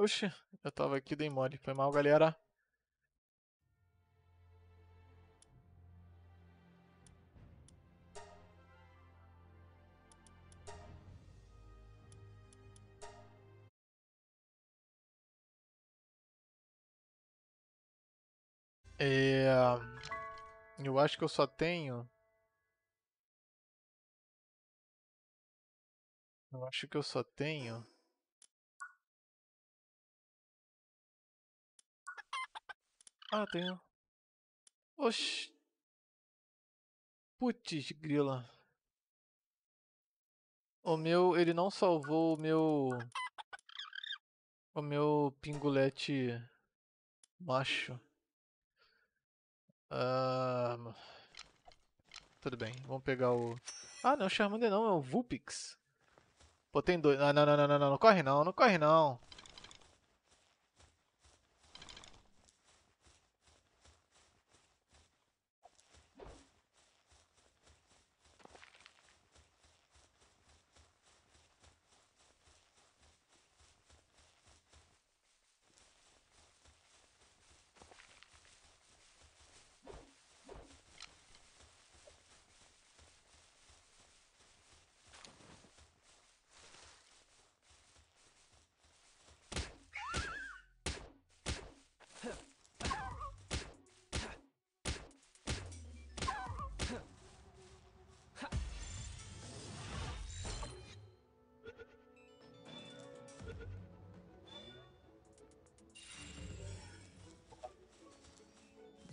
Oxi, eu tava aqui, dei mole. Foi mal, galera. É... Eu acho que eu só tenho... Eu acho que eu só tenho... Ah, tenho. Oxi. Putz, grila. O meu, ele não salvou o meu... O meu pingulete macho. Tudo bem, vamos pegar o... Ah, não, é Charmander não, é o Vulpix. Pô, tem dois. Ah, não, não, não, não, não, não corre não, não corre não.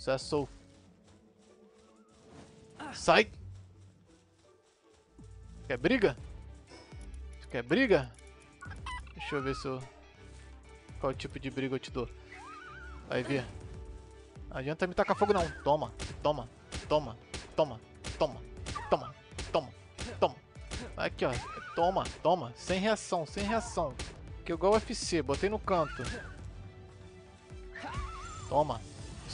É Sai! Quer briga? Quer briga? Deixa eu ver se eu... Qual tipo de briga eu te dou. Vai ver. Não adianta me tacar fogo não. Toma, toma, toma, toma, toma, toma, toma, toma. Aqui, ó. Toma, toma. Sem reação, sem reação. Que igual o UFC. Botei no canto. Toma.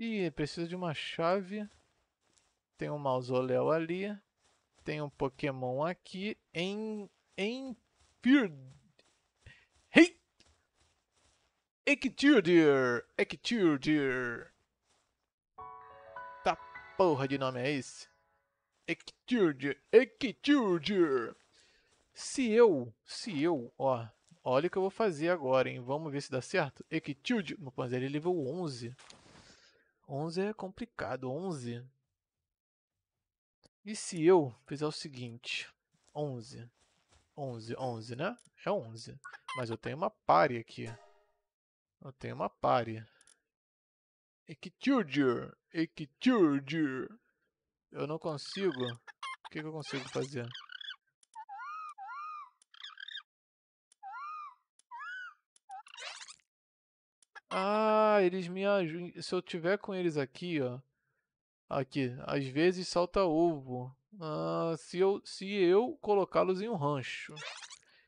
E precisa de uma chave. Tem um mausoléu ali. Tem um Pokémon aqui. Em. Em. Fear. Hey! Ectiodir! Ectiodir! Tá porra de nome é esse? Ectiodir! Ectiodir! Se eu, se eu, ó, olha o que eu vou fazer agora, hein? Vamos ver se dá certo. Ectiodir, mas ele é nível 11. 11 é complicado. 11. E se eu fizer o seguinte? 11. 11, 11, né? É 11. Mas eu tenho uma pare aqui. Eu tenho uma pare. Equiturger. Equiturger. Eu não consigo. O que, que eu consigo fazer? Ah, eles me ajudam. Se eu tiver com eles aqui, ó. Aqui, às vezes salta ovo. Ah, se eu, se eu colocá-los em um rancho.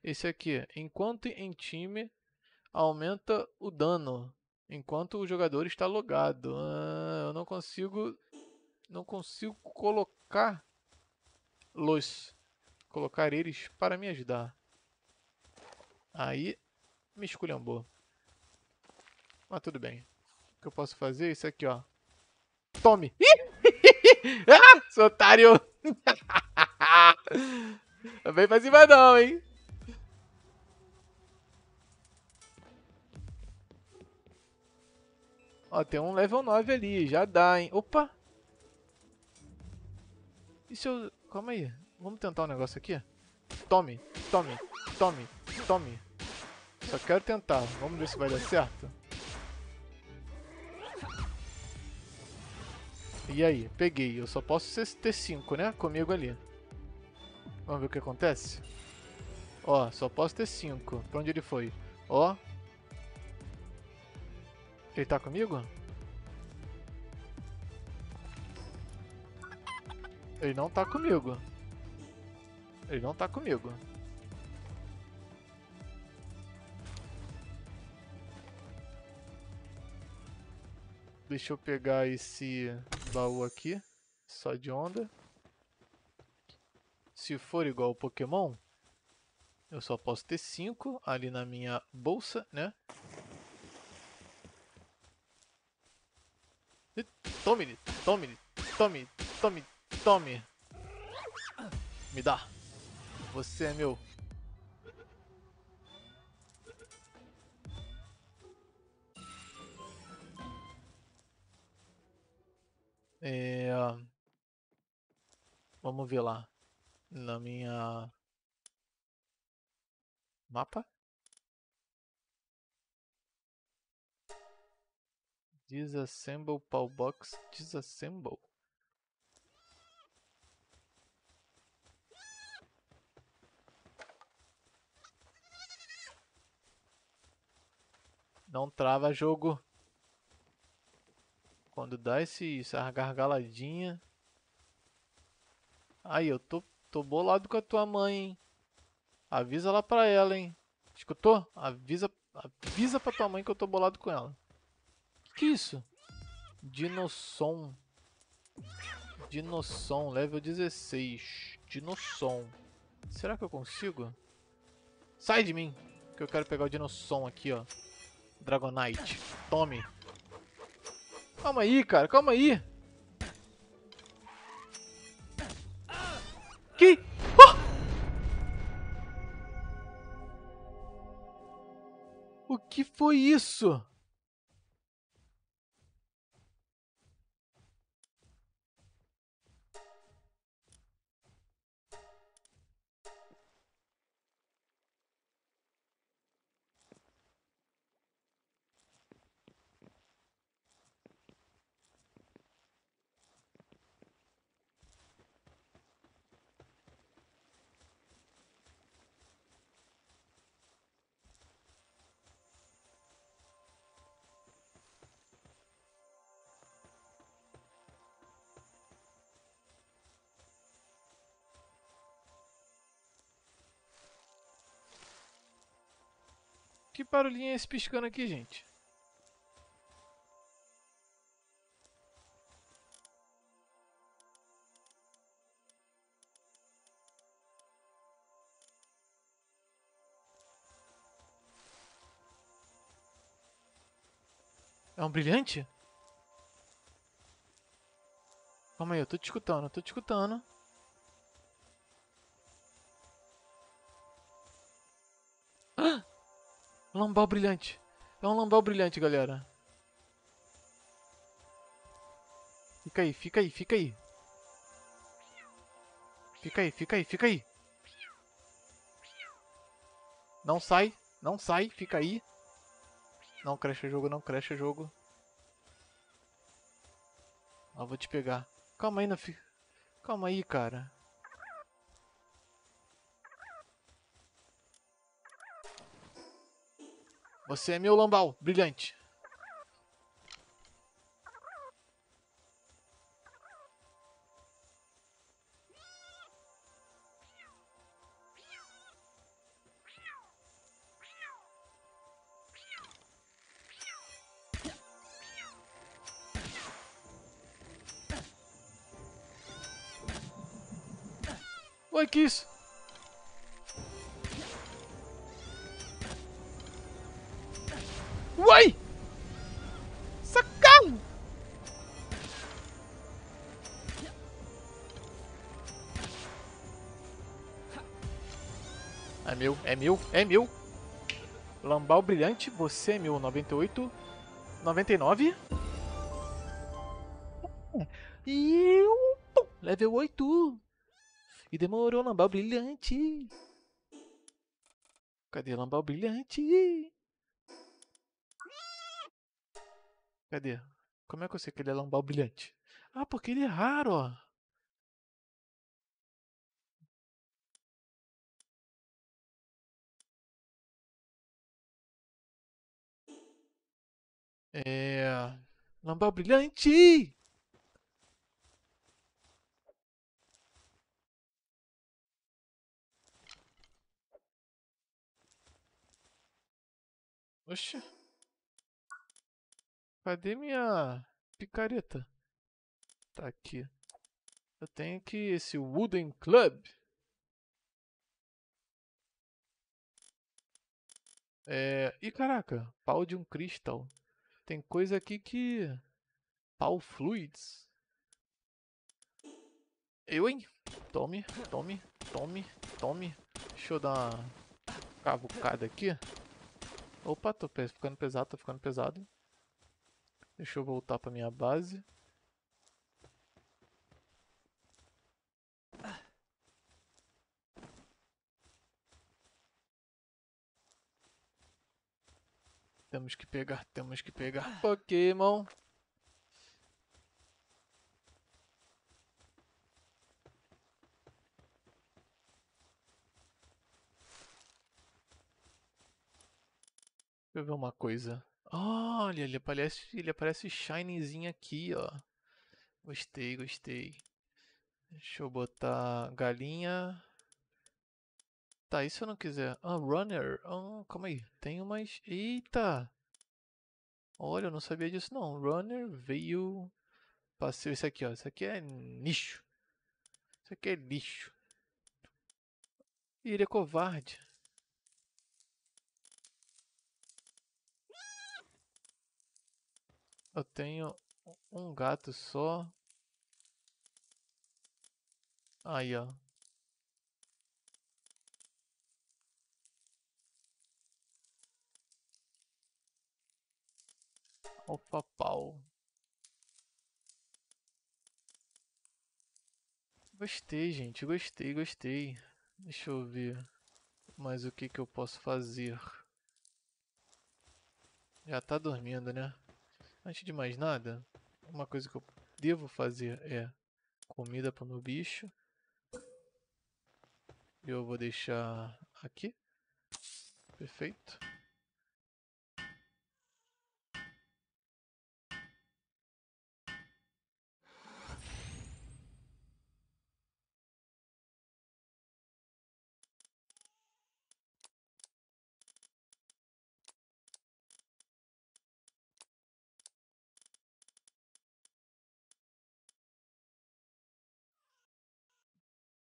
Esse aqui, enquanto em time, aumenta o dano. Enquanto o jogador está logado. Ah, eu não consigo... Não consigo colocar... Los. Colocar eles para me ajudar. Aí, me esculhambou. Mas ah, tudo bem. O que eu posso fazer é isso aqui, ó. Tome! ah, seu otário! não vem pra cima não, hein? Ó, tem um level 9 ali, já dá, hein? Opa! E se eu... Calma aí. Vamos tentar um negócio aqui? Tome, tome, tome, tome. Só quero tentar. Vamos ver se vai dar certo. E aí, peguei. Eu só posso ter 5, né? Comigo ali. Vamos ver o que acontece? Ó, só posso ter 5. Pra onde ele foi? Ó. Ele tá comigo? Ele não tá comigo. Ele não tá comigo. Deixa eu pegar esse baú aqui, só de onda. Se for igual ao Pokémon, eu só posso ter 5 ali na minha bolsa, né? Tome, tome, tome, tome, tome. Me dá. Você é meu. É... Vamos ver lá. Na minha... Mapa? Disassemble box Disassemble. Não trava jogo. Quando dá esse, essa gargaladinha. Aí, eu tô, tô bolado com a tua mãe, hein? Avisa lá pra ela, hein? Escutou? Avisa, avisa pra tua mãe que eu tô bolado com ela. Que que isso? Dinossom. Dinossom, level 16. Dinossom. Será que eu consigo? Sai de mim, que eu quero pegar o Dinossom aqui, ó. Dragonite. Tome. Calma aí, cara, calma aí. Que? O que foi isso? barulhinho é esse piscando aqui, gente? É um brilhante? Calma aí, eu tô te escutando, eu tô te escutando. Lambal brilhante. É um lambal brilhante, galera. Fica aí, fica aí, fica aí. Fica aí, fica aí, fica aí. Não sai, não sai, fica aí. Não cresce jogo, não cresce jogo. Ah, vou te pegar. Calma aí, não Calma aí, cara. Você é meu lambal, brilhante. É mil. Lambal brilhante, você é mil. 98, 99. E level 8. E demorou Lambal brilhante. Cadê Lambal brilhante? Cadê? Como é que eu sei que ele é Lambal brilhante? Ah, porque ele é raro, ó. É. Lambal brilhante! Oxe. Cadê minha picareta? Tá aqui. Eu tenho aqui esse Wooden Club. É... Ih, caraca. Pau de um cristal. Tem coisa aqui que... Pau fluids. Eu, hein? Tome, tome, tome, tome. Deixa eu dar uma cavucada aqui. Opa, tô ficando pesado, tô ficando pesado. Deixa eu voltar pra minha base. Temos que pegar, temos que pegar Pokémon. Deixa eu ver uma coisa. Olha, ele aparece, ele aparece shinyzinho aqui, ó. Gostei, gostei. Deixa eu botar galinha. Tá, e se eu não quiser? Ah, runner. Ah, calma aí. Tenho mais... Eita! Olha, eu não sabia disso não. Runner veio... Passei isso aqui, ó. Isso aqui é nicho. Isso aqui é lixo. E ele é covarde. Eu tenho um gato só. Aí, ó. Opa, pau. Gostei, gente. Gostei, gostei. Deixa eu ver mais o que, que eu posso fazer. Já tá dormindo, né? Antes de mais nada, uma coisa que eu devo fazer é comida para o meu bicho. Eu vou deixar aqui. Perfeito.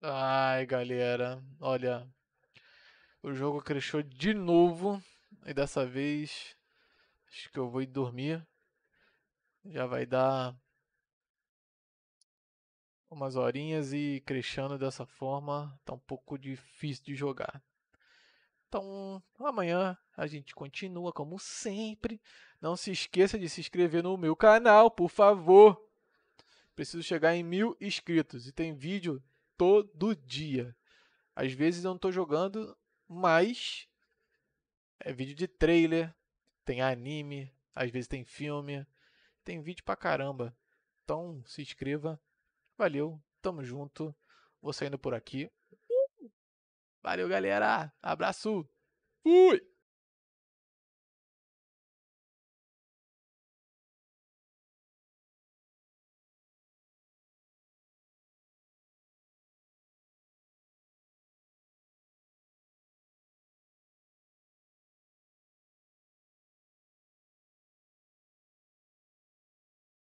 Ai, galera, olha, o jogo cresceu de novo e dessa vez acho que eu vou ir dormir. Já vai dar umas horinhas e crescendo dessa forma tá um pouco difícil de jogar. Então, amanhã a gente continua como sempre. Não se esqueça de se inscrever no meu canal, por favor. Preciso chegar em mil inscritos e tem vídeo todo dia. Às vezes eu não estou jogando, mas é vídeo de trailer, tem anime, às vezes tem filme, tem vídeo pra caramba. Então se inscreva. Valeu, tamo junto. Vou saindo por aqui. Valeu, galera. Abraço. Fui.